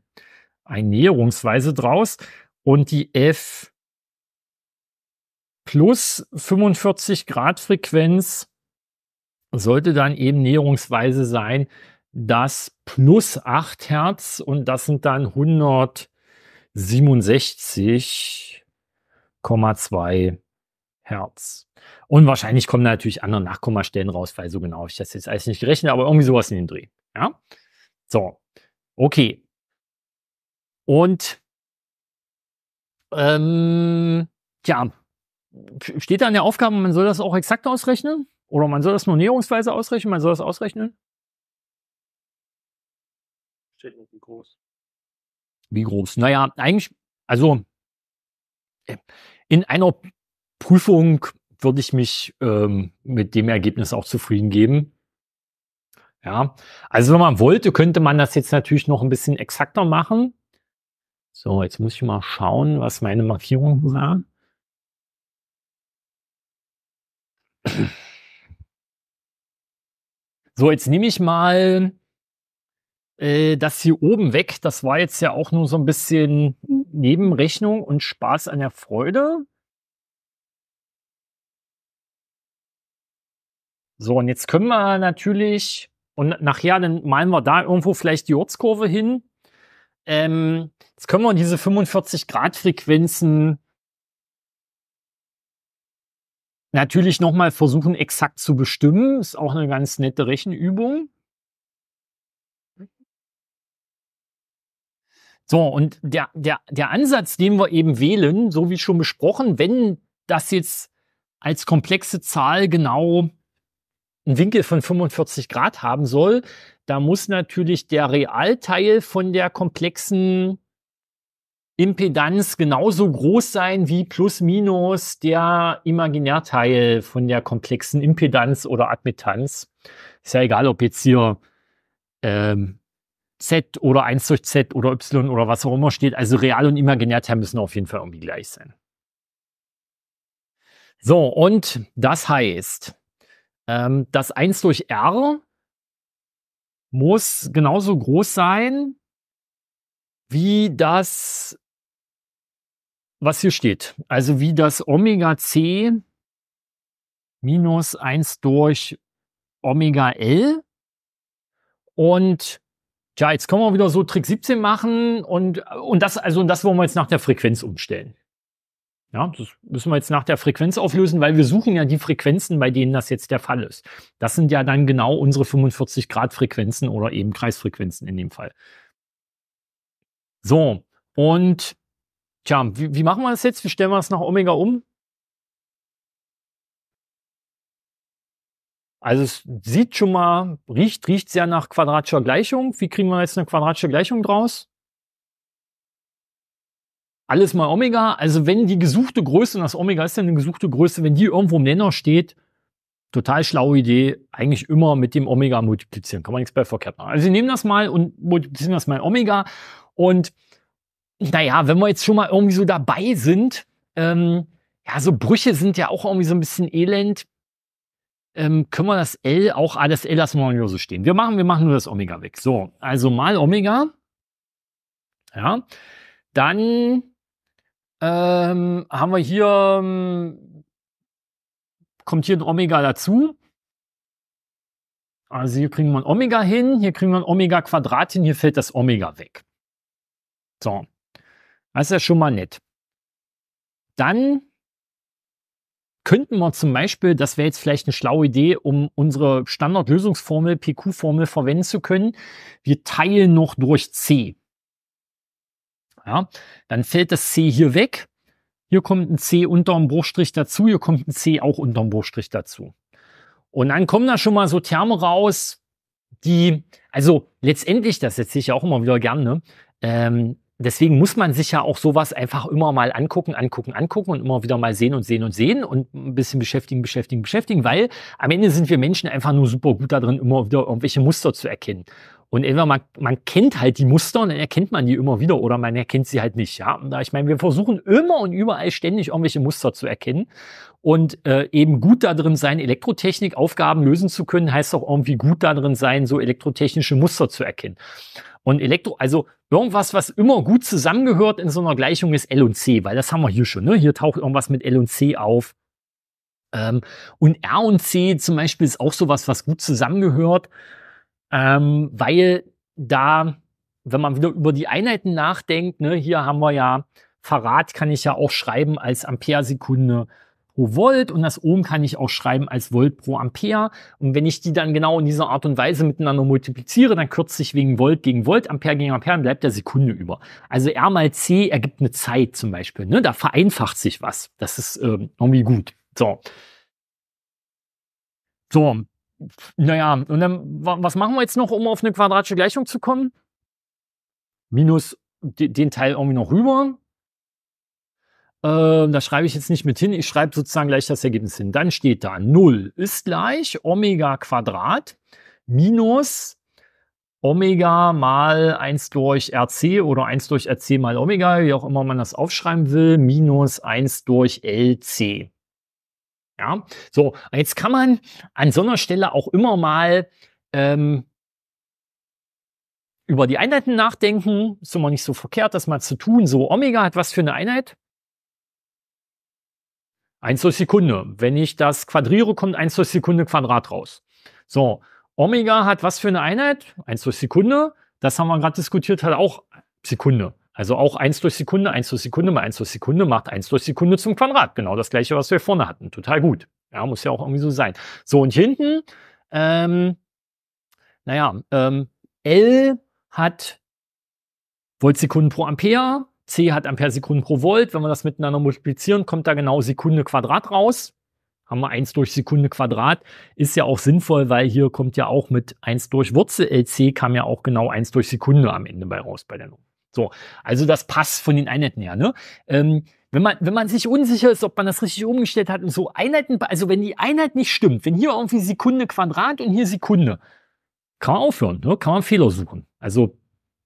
ein Näherungsweise draus und die F plus 45 Grad Frequenz sollte dann eben näherungsweise sein, das plus 8 Hertz und das sind dann 167,2 Hertz. Und wahrscheinlich kommen natürlich andere Nachkommastellen raus, weil so genau ich das jetzt alles nicht gerechnet, aber irgendwie sowas in den Dreh. Ja? So, Okay. Und ähm, ja, steht da in der Aufgabe, man soll das auch exakt ausrechnen? Oder man soll das nur näherungsweise ausrechnen? Man soll das ausrechnen? Steht nicht, wie groß. Wie groß? Naja, eigentlich, also äh, in einer Prüfung würde ich mich ähm, mit dem Ergebnis auch zufrieden geben. Ja, also wenn man wollte, könnte man das jetzt natürlich noch ein bisschen exakter machen. So, jetzt muss ich mal schauen, was meine Markierungen waren. So, jetzt nehme ich mal äh, das hier oben weg. Das war jetzt ja auch nur so ein bisschen Nebenrechnung und Spaß an der Freude. So, und jetzt können wir natürlich und nachher, dann malen wir da irgendwo vielleicht die Ortskurve hin. Ähm, jetzt können wir diese 45 Grad Frequenzen natürlich nochmal versuchen, exakt zu bestimmen. Ist auch eine ganz nette Rechenübung. So, und der, der, der Ansatz, den wir eben wählen, so wie schon besprochen, wenn das jetzt als komplexe Zahl genau einen Winkel von 45 Grad haben soll, da muss natürlich der Realteil von der komplexen Impedanz genauso groß sein wie plus minus der Imaginärteil von der komplexen Impedanz oder Admittanz. Ist ja egal, ob jetzt hier ähm, Z oder 1 durch Z oder Y oder was auch immer steht. Also Real- und Imaginärteil müssen auf jeden Fall irgendwie gleich sein. So, und das heißt, ähm, das 1 durch R muss genauso groß sein wie das, was hier steht. Also wie das Omega C minus 1 durch Omega L. Und ja, jetzt können wir wieder so Trick 17 machen und, und das, also und das wollen wir jetzt nach der Frequenz umstellen. Ja, das müssen wir jetzt nach der Frequenz auflösen, weil wir suchen ja die Frequenzen, bei denen das jetzt der Fall ist. Das sind ja dann genau unsere 45 Grad Frequenzen oder eben Kreisfrequenzen in dem Fall. So, und tja, wie, wie machen wir das jetzt? Wie stellen wir es nach Omega um? Also es sieht schon mal, riecht, riecht sehr nach quadratischer Gleichung. Wie kriegen wir jetzt eine quadratische Gleichung draus? alles mal Omega. Also wenn die gesuchte Größe, und das Omega ist ja eine gesuchte Größe, wenn die irgendwo im Nenner steht, total schlaue Idee, eigentlich immer mit dem Omega multiplizieren. Kann man nichts bei verkehrt machen. Also wir nehmen das mal und multiplizieren das mal in Omega. Und naja, wenn wir jetzt schon mal irgendwie so dabei sind, ähm, ja, so Brüche sind ja auch irgendwie so ein bisschen elend. Ähm, können wir das L auch, ah, das L lassen wir nur so stehen. Wir machen, wir machen nur das Omega weg. So, also mal Omega. Ja, dann ähm, haben wir hier, ähm, kommt hier ein Omega dazu. Also hier kriegen wir ein Omega hin, hier kriegen wir ein Omega Quadrat hin, hier fällt das Omega weg. So, das ist ja schon mal nett. Dann könnten wir zum Beispiel, das wäre jetzt vielleicht eine schlaue Idee, um unsere Standardlösungsformel, PQ-Formel verwenden zu können, wir teilen noch durch C. Ja? Dann fällt das C hier weg. Hier kommt ein C unterm Bruchstrich dazu. Hier kommt ein C auch unterm Bruchstrich dazu. Und dann kommen da schon mal so Terme raus, die, also letztendlich, das setze ich ja auch immer wieder gerne, ne? ähm, deswegen muss man sich ja auch sowas einfach immer mal angucken, angucken, angucken und immer wieder mal sehen und sehen und sehen und ein bisschen beschäftigen, beschäftigen, beschäftigen, weil am Ende sind wir Menschen einfach nur super gut darin, immer wieder irgendwelche Muster zu erkennen. Und entweder man, man kennt halt die Muster und dann erkennt man die immer wieder oder man erkennt sie halt nicht. Ja, und da ich meine, wir versuchen immer und überall ständig irgendwelche Muster zu erkennen und äh, eben gut da drin sein, Elektrotechnik-Aufgaben lösen zu können, heißt auch irgendwie gut da drin sein, so elektrotechnische Muster zu erkennen. Und Elektro, also irgendwas, was immer gut zusammengehört in so einer Gleichung ist L und C, weil das haben wir hier schon. Ne? Hier taucht irgendwas mit L und C auf. Ähm, und R und C zum Beispiel ist auch sowas, was gut zusammengehört ähm, weil da, wenn man wieder über die Einheiten nachdenkt, ne, hier haben wir ja Farad kann ich ja auch schreiben als Ampere-Sekunde pro Volt und das Ohm kann ich auch schreiben als Volt pro Ampere. Und wenn ich die dann genau in dieser Art und Weise miteinander multipliziere, dann kürze ich wegen Volt gegen Volt, Ampere gegen Ampere, dann bleibt der Sekunde über. Also R mal C ergibt eine Zeit zum Beispiel. Ne? Da vereinfacht sich was. Das ist ähm, irgendwie gut. So. So, naja, und dann, was machen wir jetzt noch, um auf eine quadratische Gleichung zu kommen? Minus den Teil irgendwie noch rüber. Ähm, da schreibe ich jetzt nicht mit hin, ich schreibe sozusagen gleich das Ergebnis hin. Dann steht da 0 ist gleich Omega Quadrat minus Omega mal 1 durch RC oder 1 durch RC mal Omega, wie auch immer man das aufschreiben will, minus 1 durch LC. Ja, so, jetzt kann man an so einer Stelle auch immer mal ähm, über die Einheiten nachdenken. Ist immer nicht so verkehrt, das mal zu tun. So, Omega hat was für eine Einheit? 1 zur Sekunde. Wenn ich das quadriere, kommt 1 zur Sekunde Quadrat raus. So, Omega hat was für eine Einheit? 1 zur Sekunde. Das haben wir gerade diskutiert, hat auch Sekunde. Also auch 1 durch Sekunde, 1 durch Sekunde mal 1 durch Sekunde macht 1 durch Sekunde zum Quadrat. Genau das gleiche, was wir vorne hatten. Total gut. Ja, muss ja auch irgendwie so sein. So, und hinten, ähm, naja, ähm, L hat Voltsekunden pro Ampere, C hat Ampere Sekunden pro Volt. Wenn wir das miteinander multiplizieren, kommt da genau Sekunde Quadrat raus. Haben wir 1 durch Sekunde Quadrat. Ist ja auch sinnvoll, weil hier kommt ja auch mit 1 durch Wurzel LC kam ja auch genau 1 durch Sekunde am Ende bei raus bei der Nummer. So, also das passt von den Einheiten her. Ne? Ähm, wenn man, wenn man sich unsicher ist, ob man das richtig umgestellt hat und so Einheiten, also wenn die Einheit nicht stimmt, wenn hier irgendwie Sekunde Quadrat und hier Sekunde, kann man aufhören, ne? kann man Fehler suchen. Also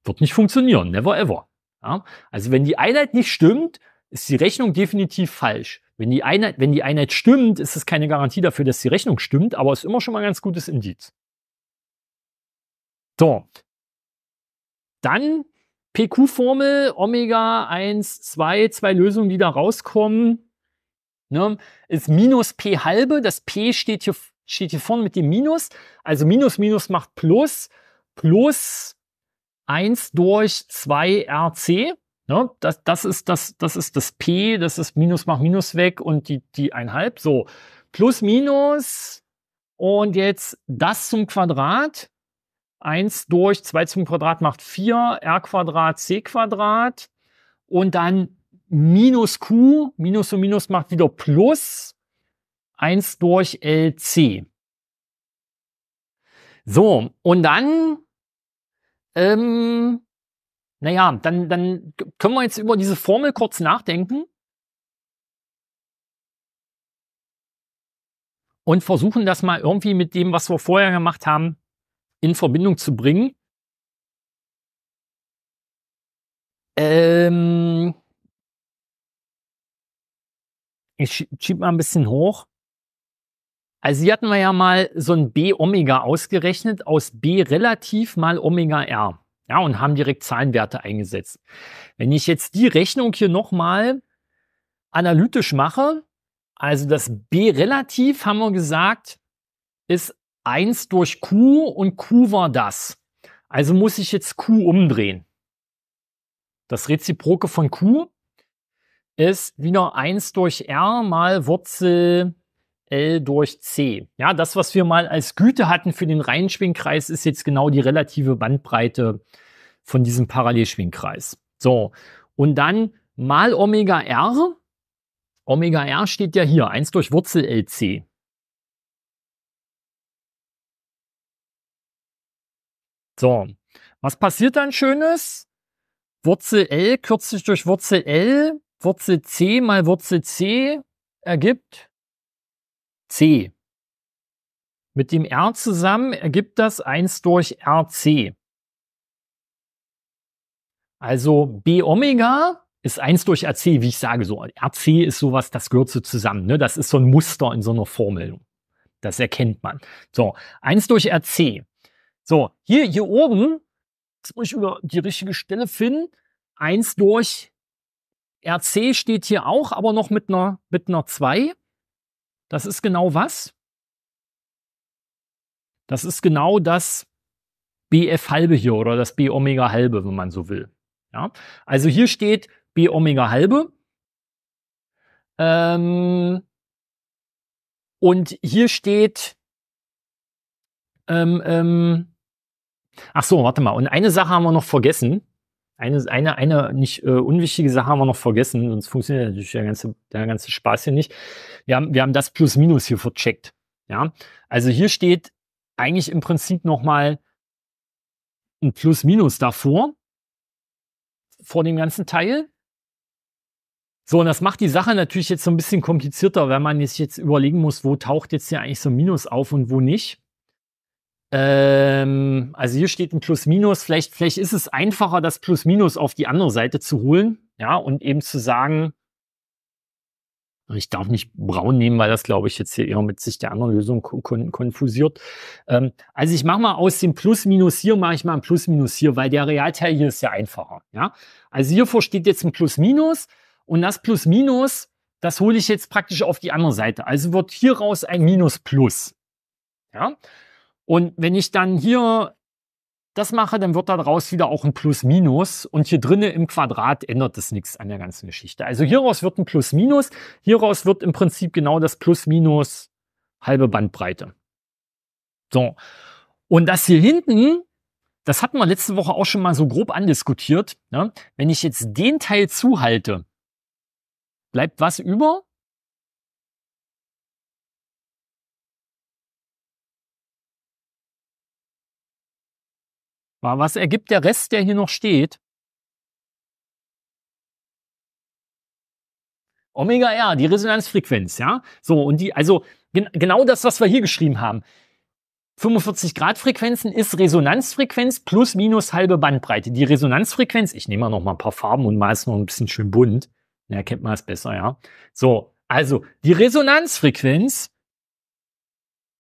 wird nicht funktionieren, never ever. Ja? Also wenn die Einheit nicht stimmt, ist die Rechnung definitiv falsch. Wenn die Einheit, wenn die Einheit stimmt, ist es keine Garantie dafür, dass die Rechnung stimmt, aber ist immer schon mal ein ganz gutes Indiz. So. Dann PQ-Formel, Omega 1, 2, zwei Lösungen, die da rauskommen, ne, ist minus P halbe. Das P steht hier, steht hier vorne mit dem Minus. Also Minus, Minus macht Plus. Plus 1 durch 2 RC. Ne? Das, das, ist das, das ist das P, das ist Minus macht Minus weg und die, die halb. So, plus Minus und jetzt das zum Quadrat 1 durch 2 zum Quadrat macht 4, r Quadrat, c Quadrat und dann minus q, minus und minus macht wieder plus 1 durch lc. So, und dann, ähm, naja, dann, dann können wir jetzt über diese Formel kurz nachdenken und versuchen das mal irgendwie mit dem, was wir vorher gemacht haben, in Verbindung zu bringen. Ähm ich schiebe mal ein bisschen hoch. Also hier hatten wir ja mal so ein B-Omega ausgerechnet aus B relativ mal Omega R. Ja, und haben direkt Zahlenwerte eingesetzt. Wenn ich jetzt die Rechnung hier nochmal analytisch mache, also das B relativ haben wir gesagt, ist 1 durch Q und Q war das. Also muss ich jetzt Q umdrehen. Das Reziproke von Q ist wieder 1 durch R mal Wurzel L durch C. Ja, das, was wir mal als Güte hatten für den Reihenschwingkreis, ist jetzt genau die relative Bandbreite von diesem Parallelschwingkreis. So, und dann mal Omega R. Omega R steht ja hier, 1 durch Wurzel LC. So, was passiert dann Schönes? Wurzel L kürzt sich durch Wurzel L. Wurzel C mal Wurzel C ergibt C. Mit dem R zusammen ergibt das 1 durch RC. Also B Omega ist 1 durch RC, wie ich sage, so RC ist sowas, das gehört so zusammen. Ne? Das ist so ein Muster in so einer Formel. Das erkennt man. So, 1 durch RC. So, hier, hier oben, jetzt muss ich über die richtige Stelle finden. 1 durch RC steht hier auch, aber noch mit einer, mit einer 2. Das ist genau was? Das ist genau das BF halbe hier oder das B Omega halbe, wenn man so will. Ja? Also hier steht B Omega halbe. Ähm, und hier steht ähm, ähm, Ach so, warte mal. Und eine Sache haben wir noch vergessen. Eine, eine, eine nicht äh, unwichtige Sache haben wir noch vergessen, sonst funktioniert natürlich der ganze, der ganze Spaß hier nicht. Wir haben, wir haben das Plus-Minus hier vercheckt. Ja, also hier steht eigentlich im Prinzip nochmal ein Plus-Minus davor, vor dem ganzen Teil. So, und das macht die Sache natürlich jetzt so ein bisschen komplizierter, wenn man jetzt, jetzt überlegen muss, wo taucht jetzt hier eigentlich so ein Minus auf und wo nicht. Ähm, also hier steht ein Plus-Minus. Vielleicht, vielleicht ist es einfacher, das Plus-Minus auf die andere Seite zu holen. Ja, und eben zu sagen, ich darf nicht braun nehmen, weil das, glaube ich, jetzt hier eher mit sich der anderen Lösung kon konfusiert. Ähm, also ich mache mal aus dem Plus-Minus hier, mache ich mal ein Plus-Minus hier, weil der Realteil hier ist ja einfacher. Ja? Also hiervor steht jetzt ein Plus-Minus und das Plus-Minus, das hole ich jetzt praktisch auf die andere Seite. Also wird hier raus ein Minus-Plus. Ja? Und wenn ich dann hier das mache, dann wird daraus wieder auch ein Plus-Minus und hier drinnen im Quadrat ändert es nichts an der ganzen Geschichte. Also hieraus wird ein Plus-Minus, hieraus wird im Prinzip genau das Plus-Minus halbe Bandbreite. So, und das hier hinten, das hatten wir letzte Woche auch schon mal so grob andiskutiert. Ne? Wenn ich jetzt den Teil zuhalte, bleibt was über? Was ergibt der Rest, der hier noch steht? Omega R, die Resonanzfrequenz, ja? So, und die, also gen genau das, was wir hier geschrieben haben. 45 Grad Frequenzen ist Resonanzfrequenz plus minus halbe Bandbreite. Die Resonanzfrequenz, ich nehme mal noch mal ein paar Farben und mal es noch ein bisschen schön bunt, dann erkennt man es besser, ja? So, also die Resonanzfrequenz,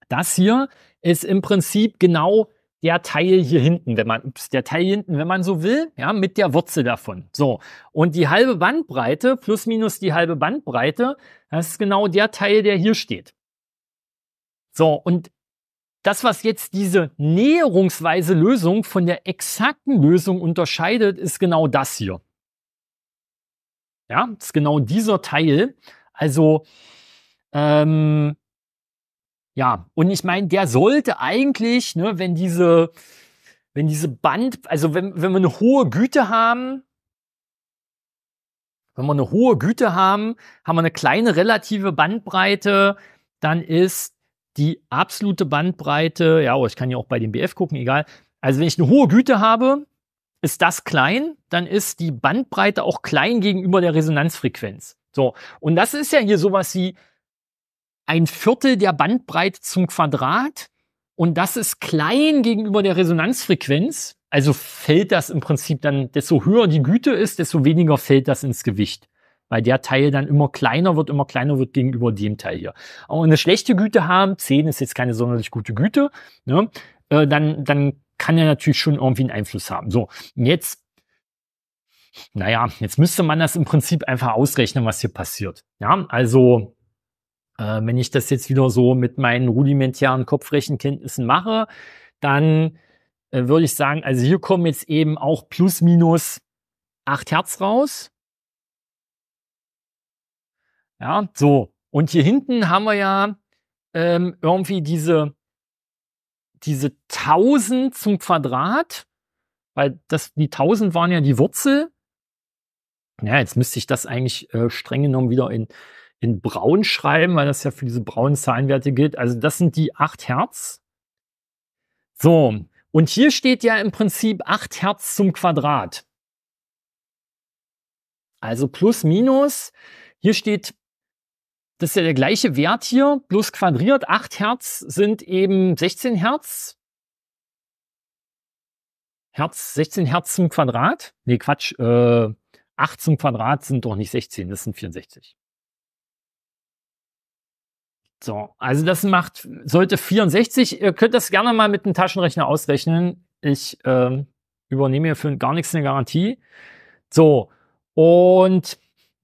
das hier ist im Prinzip genau der Teil hier hinten, wenn man, ups, der Teil hinten, wenn man so will, ja, mit der Wurzel davon. So. Und die halbe Bandbreite, plus minus die halbe Bandbreite, das ist genau der Teil, der hier steht. So. Und das, was jetzt diese näherungsweise Lösung von der exakten Lösung unterscheidet, ist genau das hier. Ja, ist genau dieser Teil. Also, ähm, ja, und ich meine, der sollte eigentlich, ne, wenn diese, wenn diese Band, also wenn, wenn wir eine hohe Güte haben, wenn wir eine hohe Güte haben, haben wir eine kleine relative Bandbreite, dann ist die absolute Bandbreite, ja, oh, ich kann ja auch bei dem BF gucken, egal. Also wenn ich eine hohe Güte habe, ist das klein, dann ist die Bandbreite auch klein gegenüber der Resonanzfrequenz. So, und das ist ja hier sowas wie ein Viertel der Bandbreite zum Quadrat. Und das ist klein gegenüber der Resonanzfrequenz. Also fällt das im Prinzip dann, desto höher die Güte ist, desto weniger fällt das ins Gewicht. Weil der Teil dann immer kleiner wird, immer kleiner wird gegenüber dem Teil hier. Aber eine schlechte Güte haben, 10 ist jetzt keine sonderlich gute Güte, ne? Äh, dann, dann kann er natürlich schon irgendwie einen Einfluss haben. So, jetzt naja, jetzt müsste man das im Prinzip einfach ausrechnen, was hier passiert. Ja, also äh, wenn ich das jetzt wieder so mit meinen rudimentären Kopfrechenkenntnissen mache, dann äh, würde ich sagen, also hier kommen jetzt eben auch plus minus 8 Hertz raus. Ja, so. Und hier hinten haben wir ja ähm, irgendwie diese, diese 1000 zum Quadrat, weil das, die 1000 waren ja die Wurzel. Ja, jetzt müsste ich das eigentlich äh, streng genommen wieder in in Braun schreiben, weil das ja für diese braunen Zahlenwerte gilt. Also das sind die 8 Hertz. So, und hier steht ja im Prinzip 8 Hertz zum Quadrat. Also plus, minus. Hier steht, das ist ja der gleiche Wert hier, plus quadriert. 8 Hertz sind eben 16 Hertz. Hertz, 16 Hertz zum Quadrat. Nee, Quatsch, äh, 8 zum Quadrat sind doch nicht 16, das sind 64. So, also das macht, sollte 64, ihr könnt das gerne mal mit einem Taschenrechner ausrechnen. Ich ähm, übernehme hierfür gar nichts eine Garantie. So, und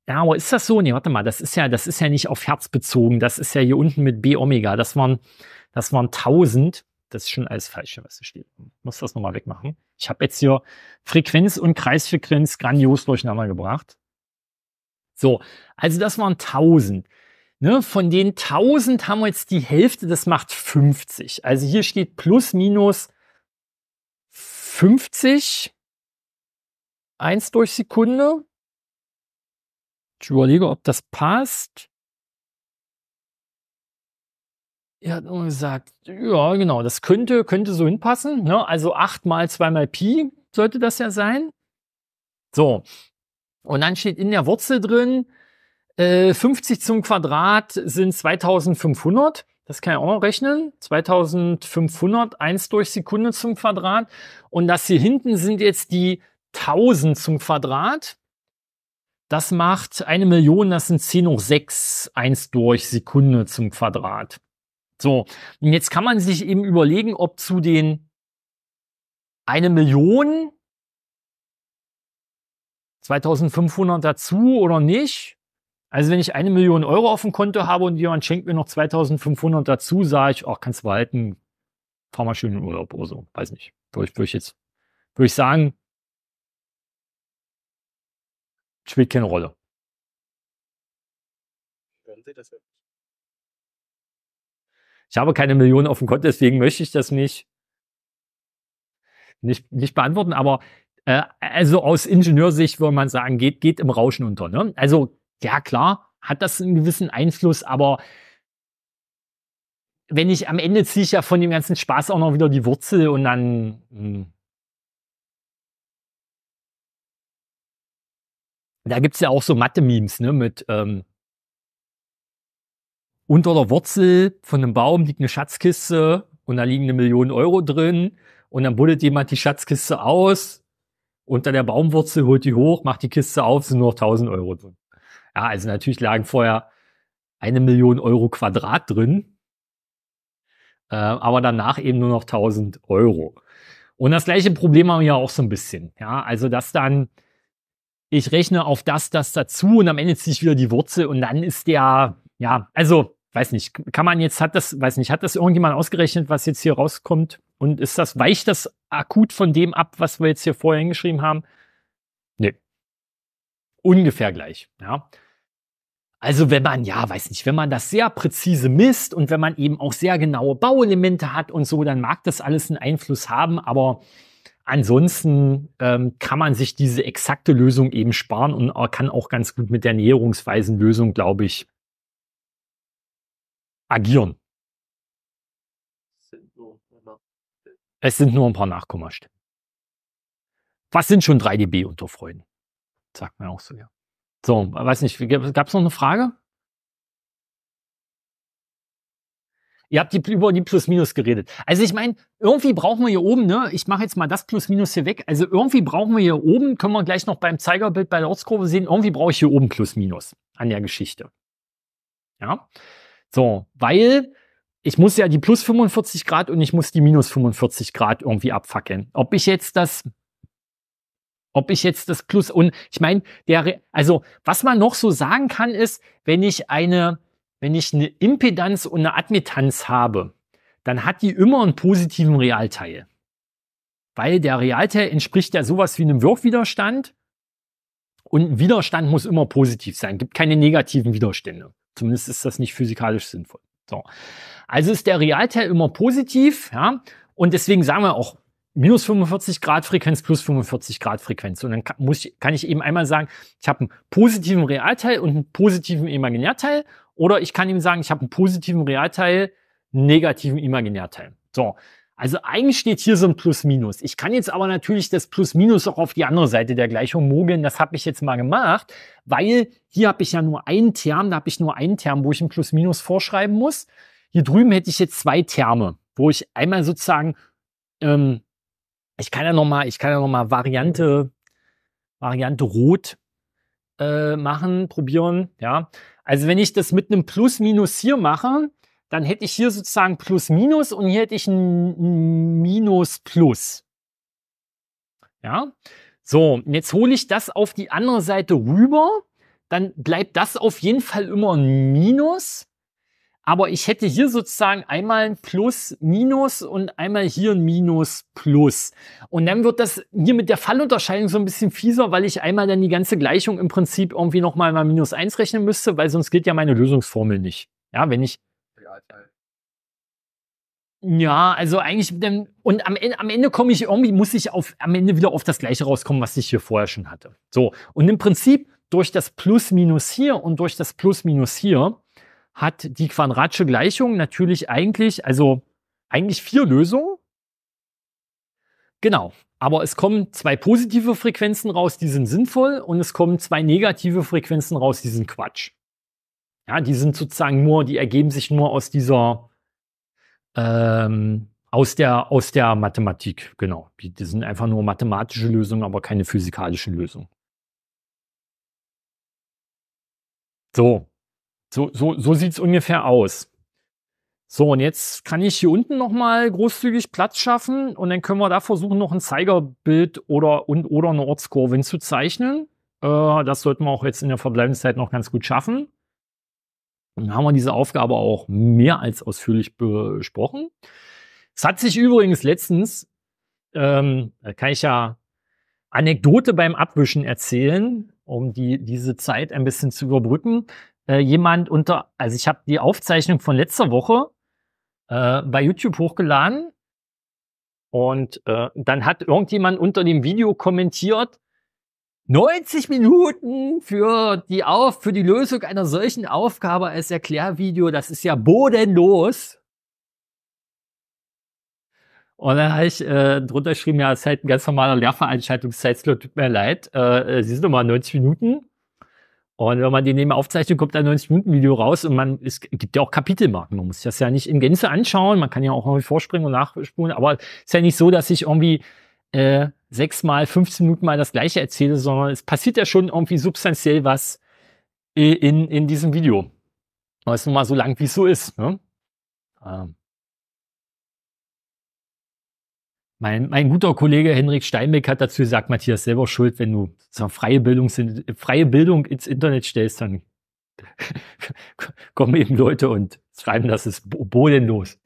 ja, aber ist das so? Nee, warte mal, das ist ja, das ist ja nicht auf Herz bezogen. Das ist ja hier unten mit B Omega. Das waren, das waren 1000. Das ist schon alles falsch, was hier steht. Ich muss das nochmal wegmachen. Ich habe jetzt hier Frequenz und Kreisfrequenz grandios durcheinander gebracht. So, also das waren 1000. Ne, von den 1000 haben wir jetzt die Hälfte, das macht 50. Also hier steht plus minus 50, 1 durch Sekunde. Ich überlege, ob das passt. Er hat nur gesagt, ja, genau, das könnte, könnte so hinpassen. Ne? Also 8 mal 2 mal Pi sollte das ja sein. So. Und dann steht in der Wurzel drin, 50 äh, zum Quadrat sind 2500. Das kann ich auch rechnen. 2500, 1 durch Sekunde zum Quadrat. Und das hier hinten sind jetzt die 1000 zum Quadrat. Das macht eine Million, das sind 10 hoch 6, 1 durch Sekunde zum Quadrat. So, und jetzt kann man sich eben überlegen, ob zu den eine Million 2500 dazu oder nicht. Also wenn ich eine Million Euro auf dem Konto habe und jemand schenkt mir noch 2500 dazu, sage ich, ach, oh, kannst du behalten, fahr mal schön in Urlaub oder so. Weiß nicht. Würde ich, würde ich jetzt, würde ich sagen, spielt keine Rolle. Ich habe keine Millionen auf dem Konto, deswegen möchte ich das nicht, nicht, nicht beantworten. Aber äh, also aus Ingenieursicht würde man sagen, geht, geht im Rauschen unter. Ne? Also ja klar, hat das einen gewissen Einfluss, aber wenn ich am Ende ziehe ich ja von dem ganzen Spaß auch noch wieder die Wurzel und dann. Mh. Hm. Da gibt es ja auch so Mathe-Memes, ne? Mit ähm, unter der Wurzel von einem Baum liegt eine Schatzkiste und da liegen eine Million Euro drin und dann buddelt jemand die Schatzkiste aus, unter der Baumwurzel holt die hoch, macht die Kiste auf, sind nur noch 1000 Euro drin. Ja, also natürlich lagen vorher eine Million Euro Quadrat drin, äh, aber danach eben nur noch 1000 Euro. Und das gleiche Problem haben wir ja auch so ein bisschen. Ja, also dass dann ich rechne auf das, das dazu und am Ende ziehe ich wieder die Wurzel und dann ist der, ja, also weiß nicht, kann man jetzt, hat das, weiß nicht, hat das irgendjemand ausgerechnet, was jetzt hier rauskommt? Und ist das, weicht das akut von dem ab, was wir jetzt hier vorher hingeschrieben haben? Nee. Ungefähr gleich, ja. Also wenn man, ja, weiß nicht, wenn man das sehr präzise misst und wenn man eben auch sehr genaue Bauelemente hat und so, dann mag das alles einen Einfluss haben, aber ansonsten ähm, kann man sich diese exakte Lösung eben sparen und kann auch ganz gut mit der näherungsweisen Lösung, glaube ich, agieren. Es sind nur ein paar Nachkommastellen. Was sind schon 3 dB unter Freuden? Sagt man auch so, ja. So, weiß nicht, gab es noch eine Frage? Ihr habt die, über die Plus-Minus geredet. Also ich meine, irgendwie brauchen wir hier oben, ne? Ich mache jetzt mal das Plus-Minus hier weg. Also irgendwie brauchen wir hier oben, können wir gleich noch beim Zeigerbild bei der Ortskurve sehen, irgendwie brauche ich hier oben Plus-Minus an der Geschichte. Ja? So, weil ich muss ja die plus 45 Grad und ich muss die minus 45 Grad irgendwie abfackeln. Ob ich jetzt das ob ich jetzt das Plus und ich meine, der also was man noch so sagen kann ist, wenn ich eine wenn ich eine Impedanz und eine Admittanz habe, dann hat die immer einen positiven Realteil. Weil der Realteil entspricht ja sowas wie einem Wirkwiderstand und Widerstand muss immer positiv sein, gibt keine negativen Widerstände. Zumindest ist das nicht physikalisch sinnvoll. So. Also ist der Realteil immer positiv, ja? Und deswegen sagen wir auch minus 45 Grad Frequenz plus 45 Grad Frequenz. Und dann kann, muss ich, kann ich eben einmal sagen, ich habe einen positiven Realteil und einen positiven Imaginärteil. Oder ich kann ihm sagen, ich habe einen positiven Realteil, einen negativen Imaginärteil. So. Also eigentlich steht hier so ein Plus-Minus. Ich kann jetzt aber natürlich das Plus-Minus auch auf die andere Seite der Gleichung mogeln. Das habe ich jetzt mal gemacht, weil hier habe ich ja nur einen Term, da habe ich nur einen Term, wo ich ein Plus-Minus vorschreiben muss. Hier drüben hätte ich jetzt zwei Terme, wo ich einmal sozusagen ähm, ich kann ja nochmal, ich kann ja noch mal Variante, Variante Rot äh, machen, probieren. Ja, also wenn ich das mit einem Plus-Minus hier mache, dann hätte ich hier sozusagen Plus-Minus und hier hätte ich ein Minus-Plus. Ja, so, jetzt hole ich das auf die andere Seite rüber, dann bleibt das auf jeden Fall immer ein Minus. Aber ich hätte hier sozusagen einmal ein Plus, Minus und einmal hier ein Minus, Plus. Und dann wird das hier mit der Fallunterscheidung so ein bisschen fieser, weil ich einmal dann die ganze Gleichung im Prinzip irgendwie nochmal mal Minus eins rechnen müsste, weil sonst gilt ja meine Lösungsformel nicht. Ja, wenn ich... Ja, also eigentlich, dann, und am Ende, am Ende komme ich irgendwie, muss ich auf, am Ende wieder auf das Gleiche rauskommen, was ich hier vorher schon hatte. So. Und im Prinzip durch das Plus-Minus hier und durch das Plus-Minus hier hat die quadratische Gleichung natürlich eigentlich, also eigentlich vier Lösungen. Genau. Aber es kommen zwei positive Frequenzen raus, die sind sinnvoll, und es kommen zwei negative Frequenzen raus, die sind Quatsch. Ja, die sind sozusagen nur, die ergeben sich nur aus dieser, ähm, aus der, aus der Mathematik, genau. Die, die sind einfach nur mathematische Lösungen, aber keine physikalischen Lösungen. So, so, so, so sieht es ungefähr aus. So, und jetzt kann ich hier unten nochmal großzügig Platz schaffen und dann können wir da versuchen, noch ein Zeigerbild oder, und, oder eine Ortskurve hinzuzeichnen. Äh, das sollten wir auch jetzt in der verbleibenden noch ganz gut schaffen. Dann haben wir diese Aufgabe auch mehr als ausführlich besprochen. Es hat sich übrigens letztens, ähm, kann ich ja Anekdote beim Abwischen erzählen, um die, diese Zeit ein bisschen zu überbrücken äh, jemand unter, also ich habe die Aufzeichnung von letzter Woche äh, bei YouTube hochgeladen und äh, dann hat irgendjemand unter dem Video kommentiert, 90 Minuten für die Auf, für die Lösung einer solchen Aufgabe als Erklärvideo, das ist ja bodenlos. Und dann habe ich äh, drunter geschrieben, ja, es ist halt ein ganz normaler Lehrveranstaltungszeitslot, tut mir leid, äh, sie sind nochmal 90 Minuten. Und wenn man die neben aufzeichnet, kommt ein 90-Minuten-Video raus und man, es gibt ja auch Kapitelmarken. Man muss das ja nicht in Gänze anschauen. Man kann ja auch irgendwie vorspringen und nachspulen. Aber es ist ja nicht so, dass ich irgendwie äh, sechsmal, 15 Minuten mal das Gleiche erzähle, sondern es passiert ja schon irgendwie substanziell was äh, in, in diesem Video. Aber es ist nun mal so lang, wie es so ist. Ne? Ähm, Mein, mein guter Kollege Henrik Steinbeck hat dazu gesagt, Matthias, selber schuld, wenn du freie Bildung, freie Bildung ins Internet stellst, dann [laughs] kommen eben Leute und schreiben, das ist bodenlos.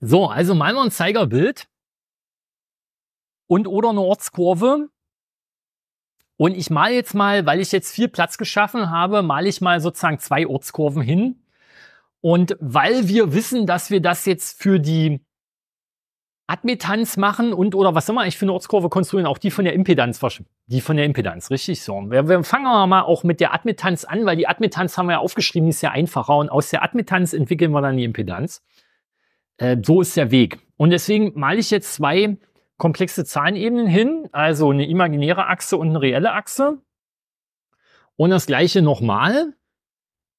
So, also malen wir ein Zeigerbild und oder eine Ortskurve. Und ich male jetzt mal, weil ich jetzt viel Platz geschaffen habe, male ich mal sozusagen zwei Ortskurven hin. Und weil wir wissen, dass wir das jetzt für die Admittanz machen und oder was immer ich für eine Ortskurve konstruieren, auch die von der Impedanz, die von der Impedanz, richtig so. Wir, wir fangen wir mal auch mit der Admittanz an, weil die Admittanz haben wir ja aufgeschrieben, die ist ja einfacher und aus der Admittanz entwickeln wir dann die Impedanz. Äh, so ist der Weg. Und deswegen male ich jetzt zwei komplexe Zahlenebenen hin, also eine imaginäre Achse und eine reelle Achse. Und das gleiche nochmal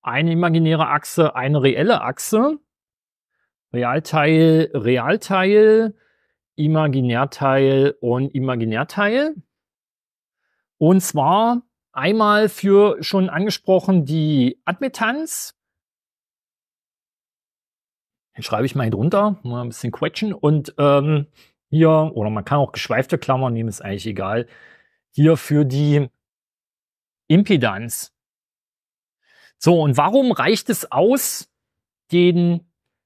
eine imaginäre Achse, eine reelle Achse. Realteil, Realteil, Imaginärteil und Imaginärteil. Und zwar einmal für schon angesprochen die Admittanz. Den schreibe ich mal hier drunter, mal ein bisschen quetschen. Und ähm, hier, oder man kann auch geschweifte Klammern nehmen, ist eigentlich egal. Hier für die Impedanz. So, und warum reicht es aus, den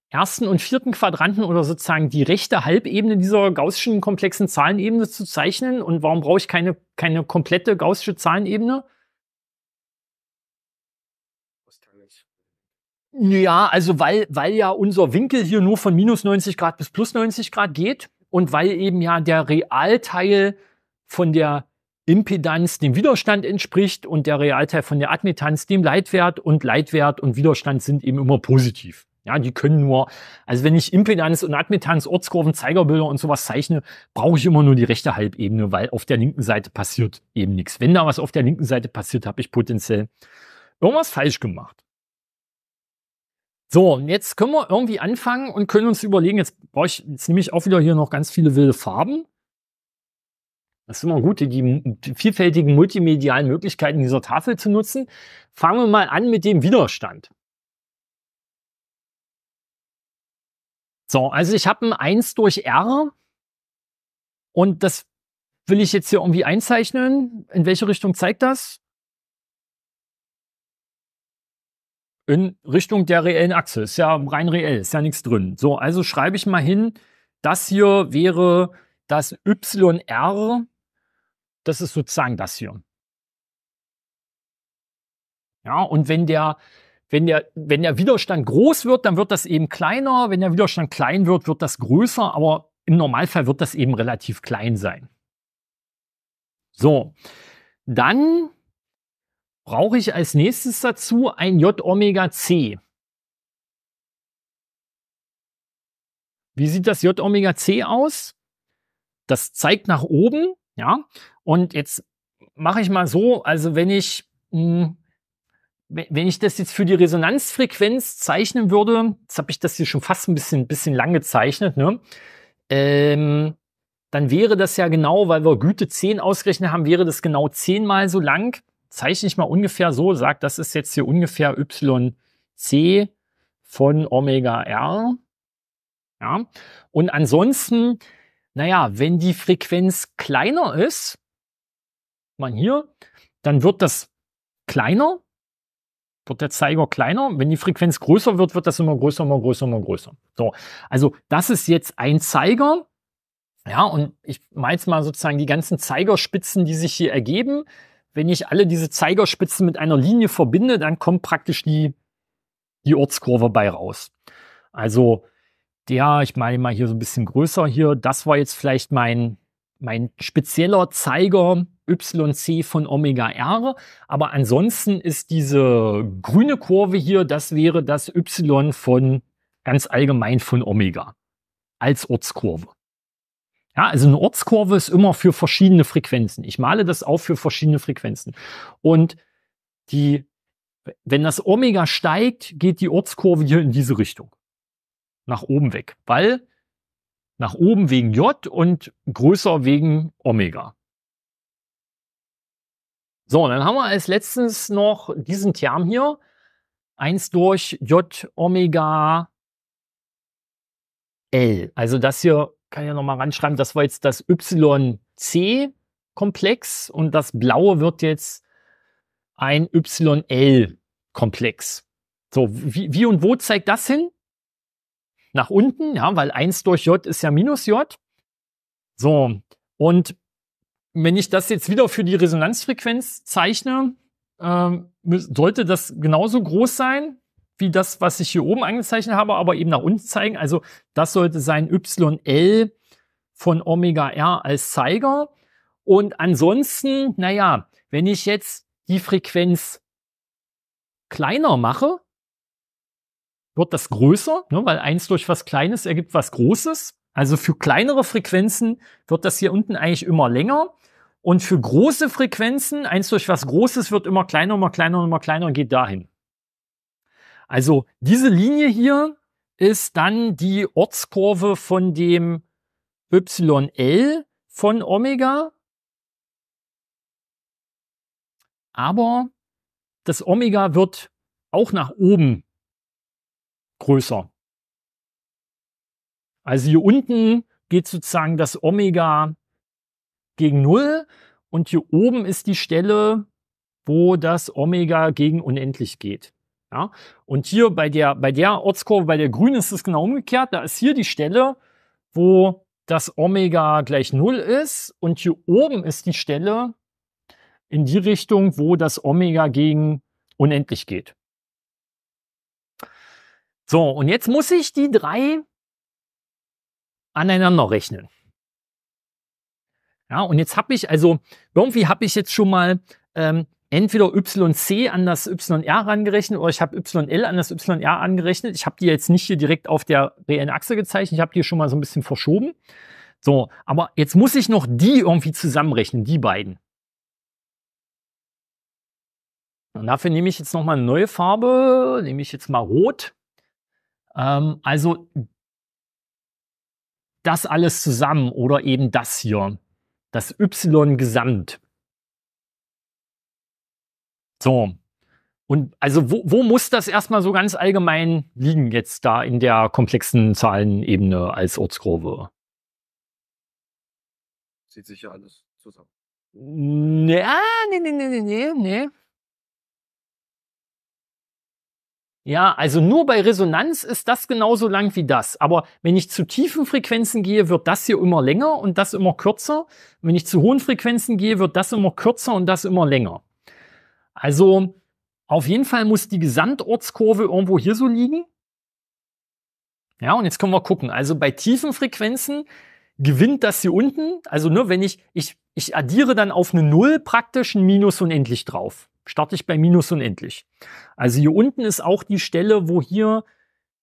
ersten und vierten Quadranten oder sozusagen die rechte Halbebene dieser gaußschen komplexen Zahlenebene zu zeichnen? Und warum brauche ich keine, keine komplette gaußsche Zahlenebene? Ja, also weil, weil ja unser Winkel hier nur von minus 90 Grad bis plus 90 Grad geht und weil eben ja der Realteil von der Impedanz dem Widerstand entspricht und der Realteil von der Admittanz dem Leitwert und Leitwert und Widerstand sind eben immer positiv. Ja, die können nur, also wenn ich Impedanz und Admittanz, Ortskurven, Zeigerbilder und sowas zeichne, brauche ich immer nur die rechte Halbebene, weil auf der linken Seite passiert eben nichts. Wenn da was auf der linken Seite passiert, habe ich potenziell irgendwas falsch gemacht. So, und jetzt können wir irgendwie anfangen und können uns überlegen, jetzt brauche ich, jetzt nehme ich auch wieder hier noch ganz viele wilde Farben. Das ist immer gut, die, vielfältigen multimedialen Möglichkeiten dieser Tafel zu nutzen. Fangen wir mal an mit dem Widerstand. So, also ich habe ein 1 durch R und das will ich jetzt hier irgendwie einzeichnen. In welche Richtung zeigt das? In Richtung der reellen Achse. Ist ja rein reell, ist ja nichts drin. So, also schreibe ich mal hin, das hier wäre das YR das ist sozusagen das hier. Ja, und wenn der, wenn der, wenn der Widerstand groß wird, dann wird das eben kleiner. Wenn der Widerstand klein wird, wird das größer. Aber im Normalfall wird das eben relativ klein sein. So. Dann brauche ich als nächstes dazu ein J-Omega-C. Wie sieht das J-Omega-C aus? Das zeigt nach oben, ja, und jetzt mache ich mal so, also wenn ich, mh, hm, wenn ich das jetzt für die Resonanzfrequenz zeichnen würde, jetzt habe ich das hier schon fast ein bisschen, bisschen lang gezeichnet, ne? Ähm, dann wäre das ja genau, weil wir Güte 10 ausgerechnet haben, wäre das genau 10 mal so lang. Zeichne ich mal ungefähr so, sag, das ist jetzt hier ungefähr YC von Omega R. Ja. Und ansonsten, naja, wenn die Frequenz kleiner ist, man hier, dann wird das kleiner, wird der Zeiger kleiner. Wenn die Frequenz größer wird, wird das immer größer, immer größer, immer größer. So, also das ist jetzt ein Zeiger. Ja, und ich meine jetzt mal sozusagen die ganzen Zeigerspitzen, die sich hier ergeben. Wenn ich alle diese Zeigerspitzen mit einer Linie verbinde, dann kommt praktisch die, die Ortskurve bei raus. Also der, ich meine mal hier so ein bisschen größer hier, das war jetzt vielleicht mein, mein spezieller Zeiger YC von Omega R. Aber ansonsten ist diese grüne Kurve hier, das wäre das Y von ganz allgemein von Omega als Ortskurve. Ja, also eine Ortskurve ist immer für verschiedene Frequenzen. Ich male das auf für verschiedene Frequenzen. Und die, wenn das Omega steigt, geht die Ortskurve hier in diese Richtung. Nach oben weg. Weil nach oben wegen J und größer wegen Omega. So, und dann haben wir als letztes noch diesen Term hier. 1 durch J Omega L. Also das hier kann ich ja nochmal ranschreiben, das war jetzt das YC-Komplex und das blaue wird jetzt ein YL-Komplex. So, wie, wie und wo zeigt das hin? nach unten, ja, weil 1 durch j ist ja minus j. So, und wenn ich das jetzt wieder für die Resonanzfrequenz zeichne, ähm, sollte das genauso groß sein wie das, was ich hier oben angezeichnet habe, aber eben nach unten zeigen. Also das sollte sein YL von Omega R als Zeiger. Und ansonsten, naja, wenn ich jetzt die Frequenz kleiner mache, wird das größer, ne, weil eins durch was Kleines ergibt was Großes. Also für kleinere Frequenzen wird das hier unten eigentlich immer länger. Und für große Frequenzen, eins durch was Großes wird immer kleiner, immer kleiner, immer kleiner und geht dahin. Also diese Linie hier ist dann die Ortskurve von dem YL von Omega. Aber das Omega wird auch nach oben größer. Also hier unten geht sozusagen das Omega gegen Null und hier oben ist die Stelle, wo das Omega gegen unendlich geht. Ja? Und hier bei der, bei der Ortskurve, bei der grünen ist es genau umgekehrt. Da ist hier die Stelle, wo das Omega gleich Null ist und hier oben ist die Stelle in die Richtung, wo das Omega gegen unendlich geht. So, und jetzt muss ich die drei aneinander rechnen. Ja, und jetzt habe ich, also irgendwie habe ich jetzt schon mal ähm, entweder YC an das YR angerechnet oder ich habe YL an das YR angerechnet. Ich habe die jetzt nicht hier direkt auf der reellen Achse gezeichnet, ich habe die schon mal so ein bisschen verschoben. So, aber jetzt muss ich noch die irgendwie zusammenrechnen, die beiden. Und dafür nehme ich jetzt nochmal eine neue Farbe, nehme ich jetzt mal rot. Ähm, also das alles zusammen oder eben das hier, das Y gesamt. So. Und also wo, wo muss das erstmal so ganz allgemein liegen jetzt da in der komplexen Zahlenebene als Ortskurve? Zieht sich ja alles zusammen. Ja, nee, nee, nee, nee, nee. Ja, also nur bei Resonanz ist das genauso lang wie das. Aber wenn ich zu tiefen Frequenzen gehe, wird das hier immer länger und das immer kürzer. Und wenn ich zu hohen Frequenzen gehe, wird das immer kürzer und das immer länger. Also auf jeden Fall muss die Gesamtortskurve irgendwo hier so liegen. Ja, und jetzt können wir gucken. Also bei tiefen Frequenzen gewinnt das hier unten. Also nur wenn ich, ich, ich addiere dann auf eine Null praktisch ein Minus unendlich drauf starte ich bei minus unendlich. Also hier unten ist auch die Stelle, wo hier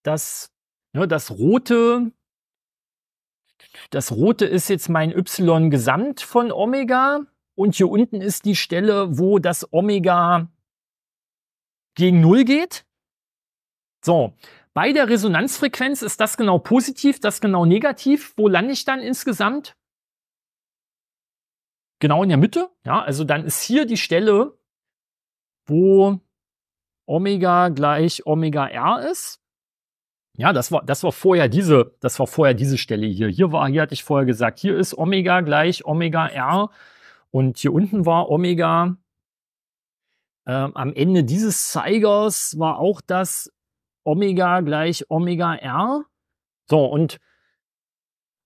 das, ne, das rote, das rote ist jetzt mein y Gesamt von Omega und hier unten ist die Stelle, wo das Omega gegen Null geht. So, bei der Resonanzfrequenz ist das genau positiv, das genau negativ. Wo lande ich dann insgesamt? Genau in der Mitte. Ja, also dann ist hier die Stelle, wo Omega gleich Omega R ist. Ja, das war, das war vorher diese, das war vorher diese Stelle hier. Hier war, hier hatte ich vorher gesagt, hier ist Omega gleich Omega R und hier unten war Omega. Äh, am Ende dieses Zeigers war auch das Omega gleich Omega R. So, und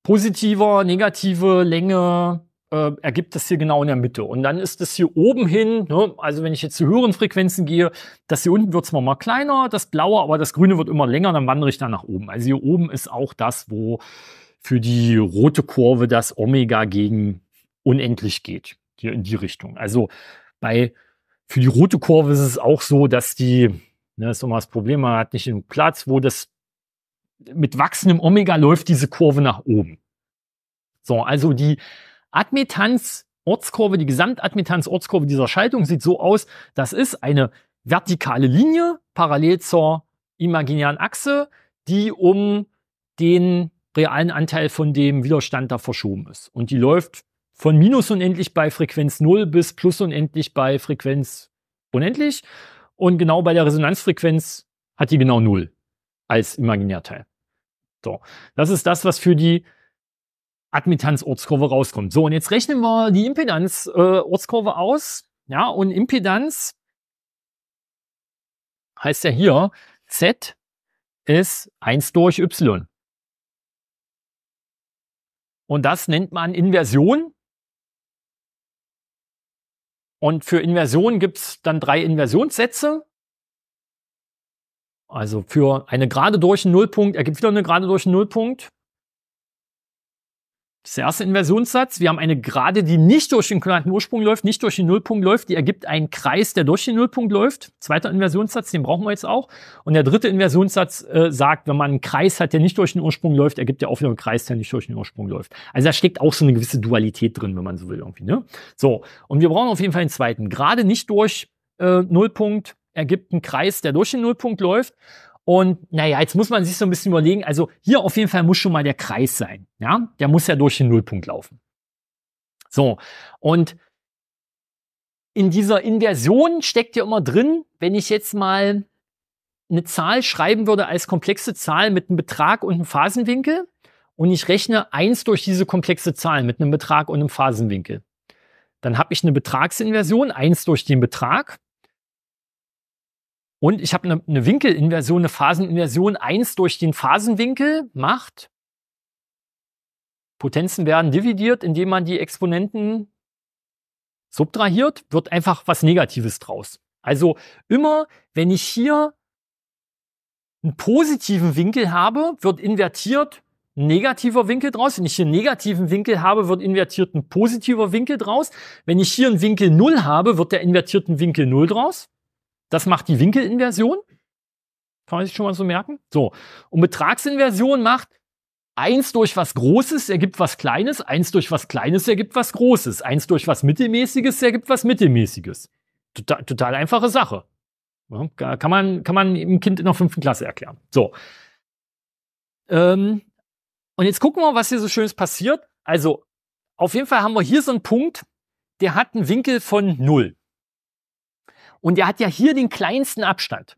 positiver, negative Länge, äh, ergibt das hier genau in der Mitte. Und dann ist das hier oben hin, ne? also wenn ich jetzt zu höheren Frequenzen gehe, das hier unten wird zwar mal kleiner, das blaue, aber das grüne wird immer länger, dann wandere ich da nach oben. Also hier oben ist auch das, wo für die rote Kurve das Omega gegen unendlich geht, hier in die Richtung. Also bei, für die rote Kurve ist es auch so, dass die, ne, das ist immer das Problem, man hat nicht den Platz, wo das mit wachsendem Omega läuft diese Kurve nach oben. So, also die Admitanz Ortskurve, die Gesamtadmittanz Ortskurve dieser Schaltung sieht so aus, das ist eine vertikale Linie parallel zur imaginären Achse, die um den realen Anteil von dem Widerstand da verschoben ist. Und die läuft von minus unendlich bei Frequenz 0 bis plus unendlich bei Frequenz unendlich. Und genau bei der Resonanzfrequenz hat die genau 0 als Imaginärteil. So, das ist das, was für die Admittanz-Ortskurve rauskommt. So, und jetzt rechnen wir die Impedanz-Ortskurve äh, aus. Ja, und Impedanz heißt ja hier, Z ist 1 durch Y. Und das nennt man Inversion. Und für Inversion gibt es dann drei Inversionssätze. Also für eine Gerade durch einen Nullpunkt ergibt wieder eine Gerade durch einen Nullpunkt. Das erste Inversionssatz. Wir haben eine Gerade, die nicht durch den knallharten Ursprung läuft, nicht durch den Nullpunkt läuft. Die ergibt einen Kreis, der durch den Nullpunkt läuft. Zweiter Inversionssatz, den brauchen wir jetzt auch. Und der dritte Inversionssatz äh, sagt, wenn man einen Kreis hat, der nicht durch den Ursprung läuft, ergibt der auch wieder einen Kreis, der nicht durch den Ursprung läuft. Also da steckt auch so eine gewisse Dualität drin, wenn man so will irgendwie. Ne? So, und wir brauchen auf jeden Fall einen zweiten. Gerade nicht durch äh, Nullpunkt ergibt einen Kreis, der durch den Nullpunkt läuft. Und naja, jetzt muss man sich so ein bisschen überlegen, also hier auf jeden Fall muss schon mal der Kreis sein. Ja, der muss ja durch den Nullpunkt laufen. So, und in dieser Inversion steckt ja immer drin, wenn ich jetzt mal eine Zahl schreiben würde als komplexe Zahl mit einem Betrag und einem Phasenwinkel und ich rechne eins durch diese komplexe Zahl mit einem Betrag und einem Phasenwinkel. Dann habe ich eine Betragsinversion, eins durch den Betrag und ich habe eine, eine Winkelinversion, eine Phaseninversion eins durch den Phasenwinkel macht. Potenzen werden dividiert, indem man die Exponenten subtrahiert, wird einfach was Negatives draus. Also immer, wenn ich hier einen positiven Winkel habe, wird invertiert ein negativer Winkel draus. Wenn ich hier einen negativen Winkel habe, wird invertiert ein positiver Winkel draus. Wenn ich hier einen Winkel 0 habe, wird der invertierte Winkel 0 draus. Das macht die Winkelinversion. Kann man sich schon mal so merken. So. Und Betragsinversion macht 1 durch was Großes ergibt was Kleines, 1 durch was Kleines ergibt was Großes, 1 durch was Mittelmäßiges ergibt was Mittelmäßiges. Total, total einfache Sache. Ja, kann man, kann man einem Kind in der fünften Klasse erklären. So. Ähm, und jetzt gucken wir, was hier so Schönes passiert. Also, auf jeden Fall haben wir hier so einen Punkt, der hat einen Winkel von 0. Und er hat ja hier den kleinsten Abstand.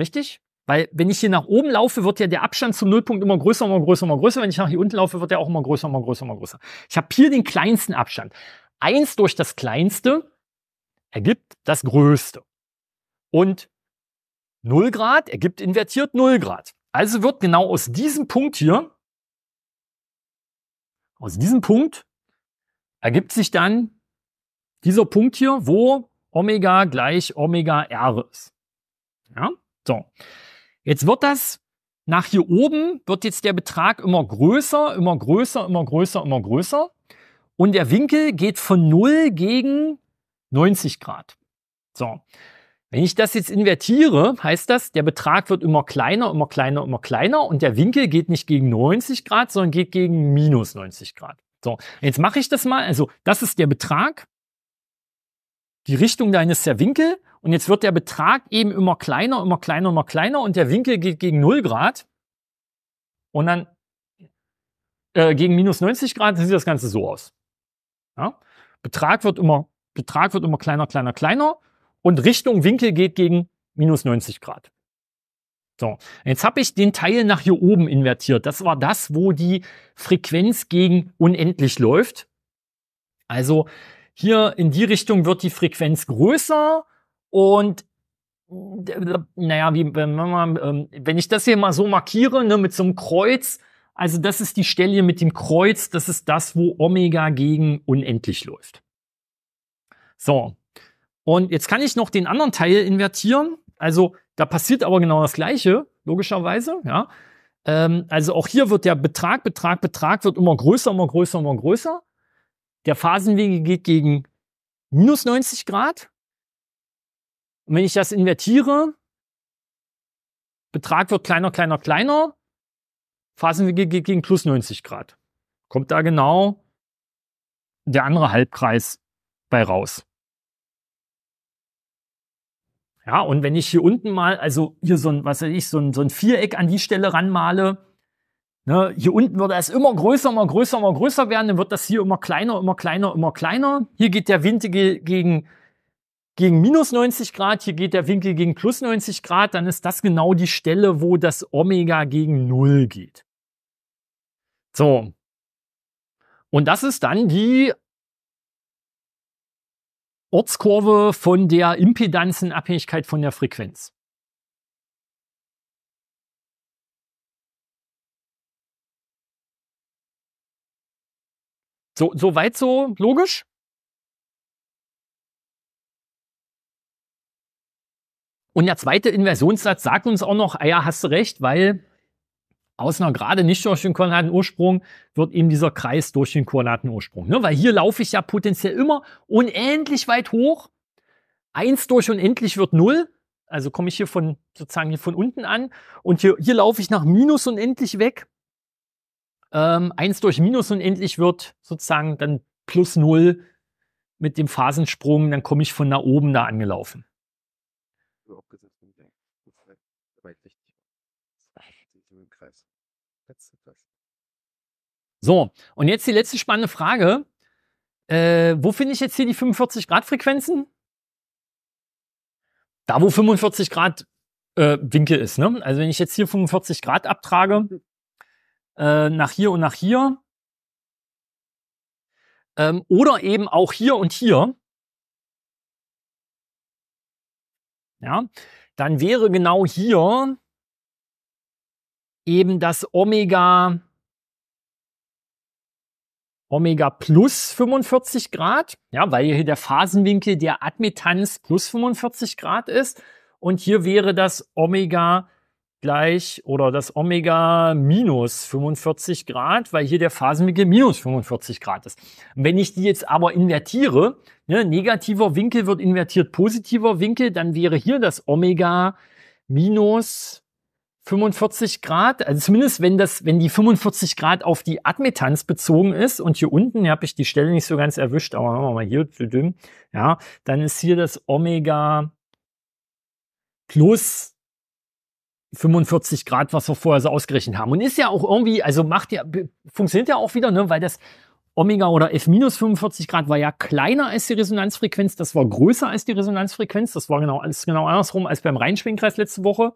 Richtig? Weil wenn ich hier nach oben laufe, wird ja der Abstand zum Nullpunkt immer größer, immer größer, immer größer. Wenn ich nach hier unten laufe, wird er auch immer größer, immer größer, immer größer. Ich habe hier den kleinsten Abstand. Eins durch das kleinste ergibt das größte. Und 0 Grad ergibt invertiert 0 Grad. Also wird genau aus diesem Punkt hier, aus diesem Punkt ergibt sich dann dieser Punkt hier, wo Omega gleich Omega R ist. Ja, so. Jetzt wird das nach hier oben wird jetzt der Betrag immer größer, immer größer, immer größer, immer größer. Und der Winkel geht von 0 gegen 90 Grad. So. Wenn ich das jetzt invertiere, heißt das, der Betrag wird immer kleiner, immer kleiner, immer kleiner und der Winkel geht nicht gegen 90 Grad, sondern geht gegen minus 90 Grad. So, jetzt mache ich das mal. Also das ist der Betrag die Richtung deines der Winkel und jetzt wird der Betrag eben immer kleiner, immer kleiner, immer kleiner und der Winkel geht gegen 0 Grad und dann äh, gegen minus 90 Grad dann sieht das Ganze so aus. Ja? Betrag, wird immer, Betrag wird immer kleiner, kleiner, kleiner und Richtung Winkel geht gegen minus 90 Grad. So, jetzt habe ich den Teil nach hier oben invertiert. Das war das, wo die Frequenz gegen unendlich läuft. Also hier in die Richtung wird die Frequenz größer und naja, wie, ähm, wenn, ich das hier mal so markiere, ne, mit so einem Kreuz, also das ist die Stelle mit dem Kreuz, das ist das, wo Omega gegen unendlich läuft. So, und jetzt kann ich noch den anderen Teil invertieren. Also da passiert aber genau das Gleiche, logischerweise. Ja. Ähm, also auch hier wird der Betrag, Betrag, Betrag wird immer größer, immer größer, immer größer. Der Phasenwege geht gegen minus 90 Grad. Und wenn ich das invertiere, Betrag wird kleiner, kleiner, kleiner. Phasenwege geht gegen plus 90 Grad. Kommt da genau der andere Halbkreis bei raus. Ja, und wenn ich hier unten mal, also hier so ein, was weiß ich, so ein, so ein Viereck an die Stelle ranmale, Ne, hier unten wird es immer größer, immer größer, immer größer werden, dann wird das hier immer kleiner, immer kleiner, immer kleiner. Hier geht der Winkel gegen, gegen minus 90 Grad, hier geht der Winkel gegen plus 90 Grad, dann ist das genau die Stelle, wo das Omega gegen Null geht. So. Und das ist dann die Ortskurve von der Impedanzenabhängigkeit von der Frequenz. So, so weit, so logisch? Und der zweite Inversionssatz sagt uns auch noch, ah ja, hast du recht, weil aus einer gerade nicht durch den Koordinatenursprung wird eben dieser Kreis durch den Koordinatenursprung. Ne? Weil hier laufe ich ja potenziell immer unendlich weit hoch. Eins durch unendlich wird null. Also komme ich hier von sozusagen hier von unten an und hier, hier laufe ich nach minus unendlich weg ähm, 1 durch Minus unendlich wird sozusagen dann plus 0 mit dem Phasensprung, dann komme ich von da oben da angelaufen. So, und jetzt die letzte spannende Frage. Äh, wo finde ich jetzt hier die 45 Grad Frequenzen? Da, wo 45 Grad äh, Winkel ist. Ne? Also wenn ich jetzt hier 45 Grad abtrage, hm. Äh, nach hier und nach hier. Ähm, oder eben auch hier und hier. Ja, dann wäre genau hier eben das Omega Omega plus 45 Grad, ja, weil hier der Phasenwinkel der Admittanz plus 45 Grad ist. Und hier wäre das Omega gleich oder das Omega minus 45 Grad, weil hier der Phasenwinkel minus 45 Grad ist. wenn ich die jetzt aber invertiere, ne, negativer Winkel wird invertiert positiver Winkel, dann wäre hier das Omega minus 45 Grad, also zumindest wenn das, wenn die 45 Grad auf die Admittanz bezogen ist und hier unten habe ich die Stelle nicht so ganz erwischt, aber machen wir mal hier, zu dünn, ja, dann ist hier das Omega plus 45 Grad, was wir vorher so ausgerechnet haben. Und ist ja auch irgendwie, also macht ja, funktioniert ja auch wieder, ne, weil das Omega oder F minus 45 Grad war ja kleiner als die Resonanzfrequenz, das war größer als die Resonanzfrequenz, das war genau, ist genau andersrum als beim Reinschwingkreis letzte Woche.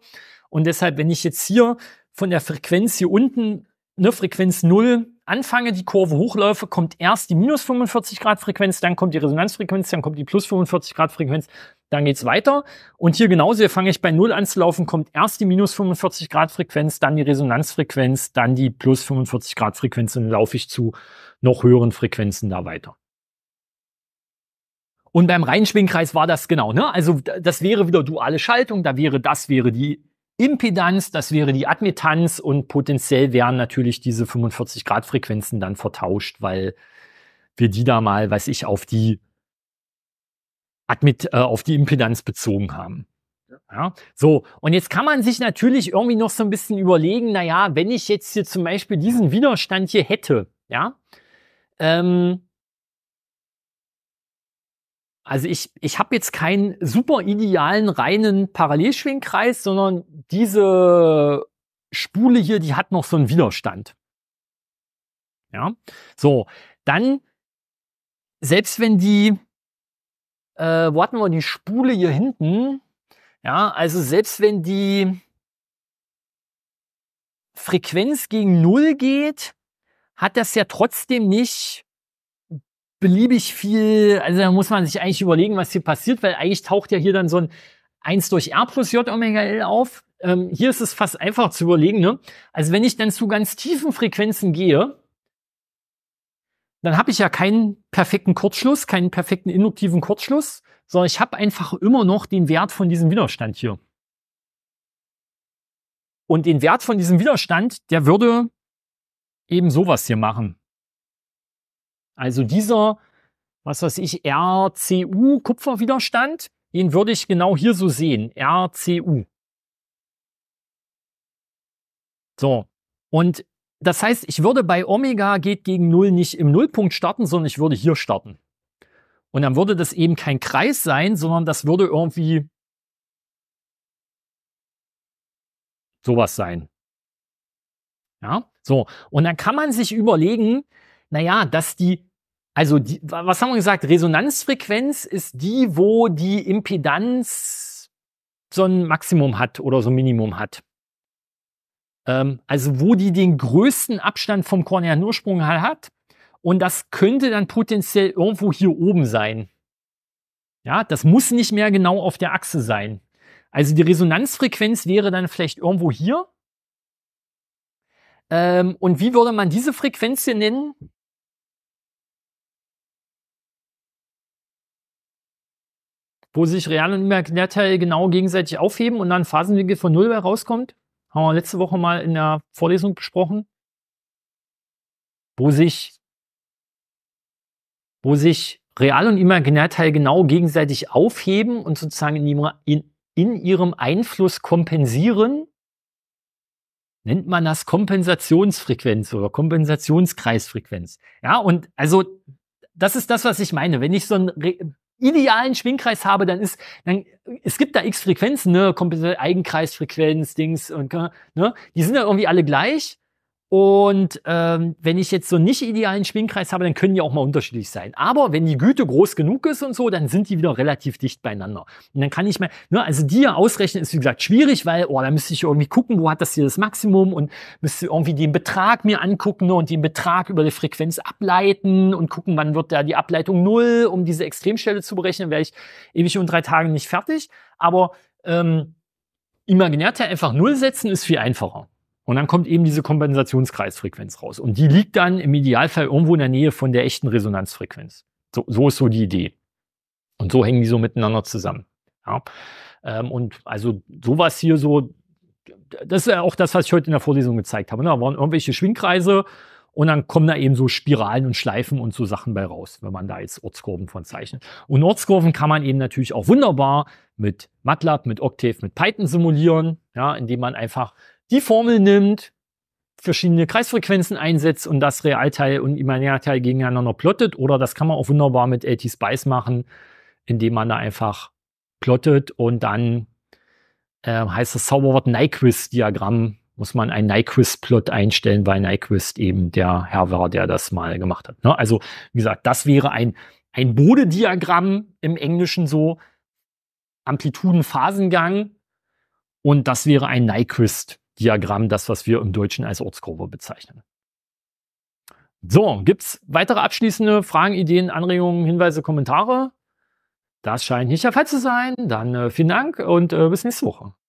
Und deshalb, wenn ich jetzt hier von der Frequenz hier unten, ne, Frequenz 0, anfange, die Kurve hochläufe, kommt erst die minus 45 Grad Frequenz, dann kommt die Resonanzfrequenz, dann kommt die plus 45 Grad Frequenz. Dann geht es weiter. Und hier genauso, hier fange ich bei Null an zu laufen, kommt erst die minus 45 Grad Frequenz, dann die Resonanzfrequenz, dann die plus 45 Grad Frequenz und dann laufe ich zu noch höheren Frequenzen da weiter. Und beim Reinschwingkreis war das genau, ne? Also das wäre wieder duale Schaltung, da wäre das wäre die Impedanz, das wäre die Admittanz und potenziell wären natürlich diese 45 Grad Frequenzen dann vertauscht, weil wir die da mal, weiß ich, auf die mit, äh, auf die Impedanz bezogen haben. Ja, so, und jetzt kann man sich natürlich irgendwie noch so ein bisschen überlegen, naja, wenn ich jetzt hier zum Beispiel diesen Widerstand hier hätte, ja, ähm, also ich, ich habe jetzt keinen super idealen reinen Parallelschwingkreis, sondern diese Spule hier, die hat noch so einen Widerstand. Ja, so, dann, selbst wenn die äh, wo hatten wir die Spule hier hinten? Ja, also selbst wenn die Frequenz gegen Null geht, hat das ja trotzdem nicht beliebig viel, also da muss man sich eigentlich überlegen, was hier passiert, weil eigentlich taucht ja hier dann so ein 1 durch R plus J Omega L auf. Ähm, hier ist es fast einfach zu überlegen. Ne? Also wenn ich dann zu ganz tiefen Frequenzen gehe, dann habe ich ja keinen perfekten Kurzschluss, keinen perfekten induktiven Kurzschluss, sondern ich habe einfach immer noch den Wert von diesem Widerstand hier. Und den Wert von diesem Widerstand, der würde eben sowas hier machen. Also dieser, was weiß ich, RCU Kupferwiderstand, den würde ich genau hier so sehen, RCU. So, und das heißt, ich würde bei Omega geht gegen Null nicht im Nullpunkt starten, sondern ich würde hier starten. Und dann würde das eben kein Kreis sein, sondern das würde irgendwie sowas sein. Ja, so. Und dann kann man sich überlegen, naja, dass die, also die, was haben wir gesagt? Resonanzfrequenz ist die, wo die Impedanz so ein Maximum hat oder so ein Minimum hat ähm, also wo die den größten Abstand vom Kornian-Ursprung hat. Und das könnte dann potenziell irgendwo hier oben sein. Ja, das muss nicht mehr genau auf der Achse sein. Also die Resonanzfrequenz wäre dann vielleicht irgendwo hier. Ähm, und wie würde man diese Frequenz hier nennen? Wo sich Real und Imaginärteil genau gegenseitig aufheben und dann Phasenwinkel von Null rauskommt? haben wir letzte Woche mal in der Vorlesung besprochen, wo sich, wo sich Real- und Imaginärteil genau gegenseitig aufheben und sozusagen in, in, in ihrem Einfluss kompensieren. Nennt man das Kompensationsfrequenz oder Kompensationskreisfrequenz. Ja, und also das ist das, was ich meine. Wenn ich so ein idealen Schwingkreis habe, dann ist, dann, es gibt da x Frequenzen, ne, komplette Eigenkreisfrequenz, Dings und, äh, ne, die sind ja irgendwie alle gleich und ähm, wenn ich jetzt so nicht idealen Schwingkreis habe, dann können die auch mal unterschiedlich sein. Aber wenn die Güte groß genug ist und so, dann sind die wieder relativ dicht beieinander. Und dann kann ich mal, ne, also die ausrechnen ist wie gesagt schwierig, weil, oh, da müsste ich irgendwie gucken, wo hat das hier das Maximum und müsste irgendwie den Betrag mir angucken ne, und den Betrag über die Frequenz ableiten und gucken, wann wird da die Ableitung null, um diese Extremstelle zu berechnen, wäre ich ewig und drei Tagen nicht fertig. Aber ähm, imaginär einfach null setzen ist viel einfacher. Und dann kommt eben diese Kompensationskreisfrequenz raus. Und die liegt dann im Idealfall irgendwo in der Nähe von der echten Resonanzfrequenz. So, so ist so die Idee. Und so hängen die so miteinander zusammen. Ja. Ähm, und also sowas hier so, das ist ja auch das, was ich heute in der Vorlesung gezeigt habe. Ne? Da waren irgendwelche Schwingkreise und dann kommen da eben so Spiralen und Schleifen und so Sachen bei raus, wenn man da jetzt Ortskurven von zeichnet. Und Ortskurven kann man eben natürlich auch wunderbar mit MATLAB, mit Octave, mit Python simulieren, ja, indem man einfach die Formel nimmt, verschiedene Kreisfrequenzen einsetzt und das Realteil und Imaginärteil gegeneinander plottet. Oder das kann man auch wunderbar mit LT-Spice machen, indem man da einfach plottet und dann äh, heißt das Zauberwort Nyquist-Diagramm, muss man ein Nyquist-Plot einstellen, weil Nyquist eben der Herr war, der das mal gemacht hat. Ne? Also, wie gesagt, das wäre ein, ein Bode-Diagramm im Englischen so, Amplituden-Phasengang und das wäre ein Nyquist Diagramm das, was wir im Deutschen als Ortsgruppe bezeichnen. So, gibt es weitere abschließende Fragen, Ideen, Anregungen, Hinweise, Kommentare? Das scheint nicht der Fall zu sein. Dann äh, vielen Dank und äh, bis nächste Woche.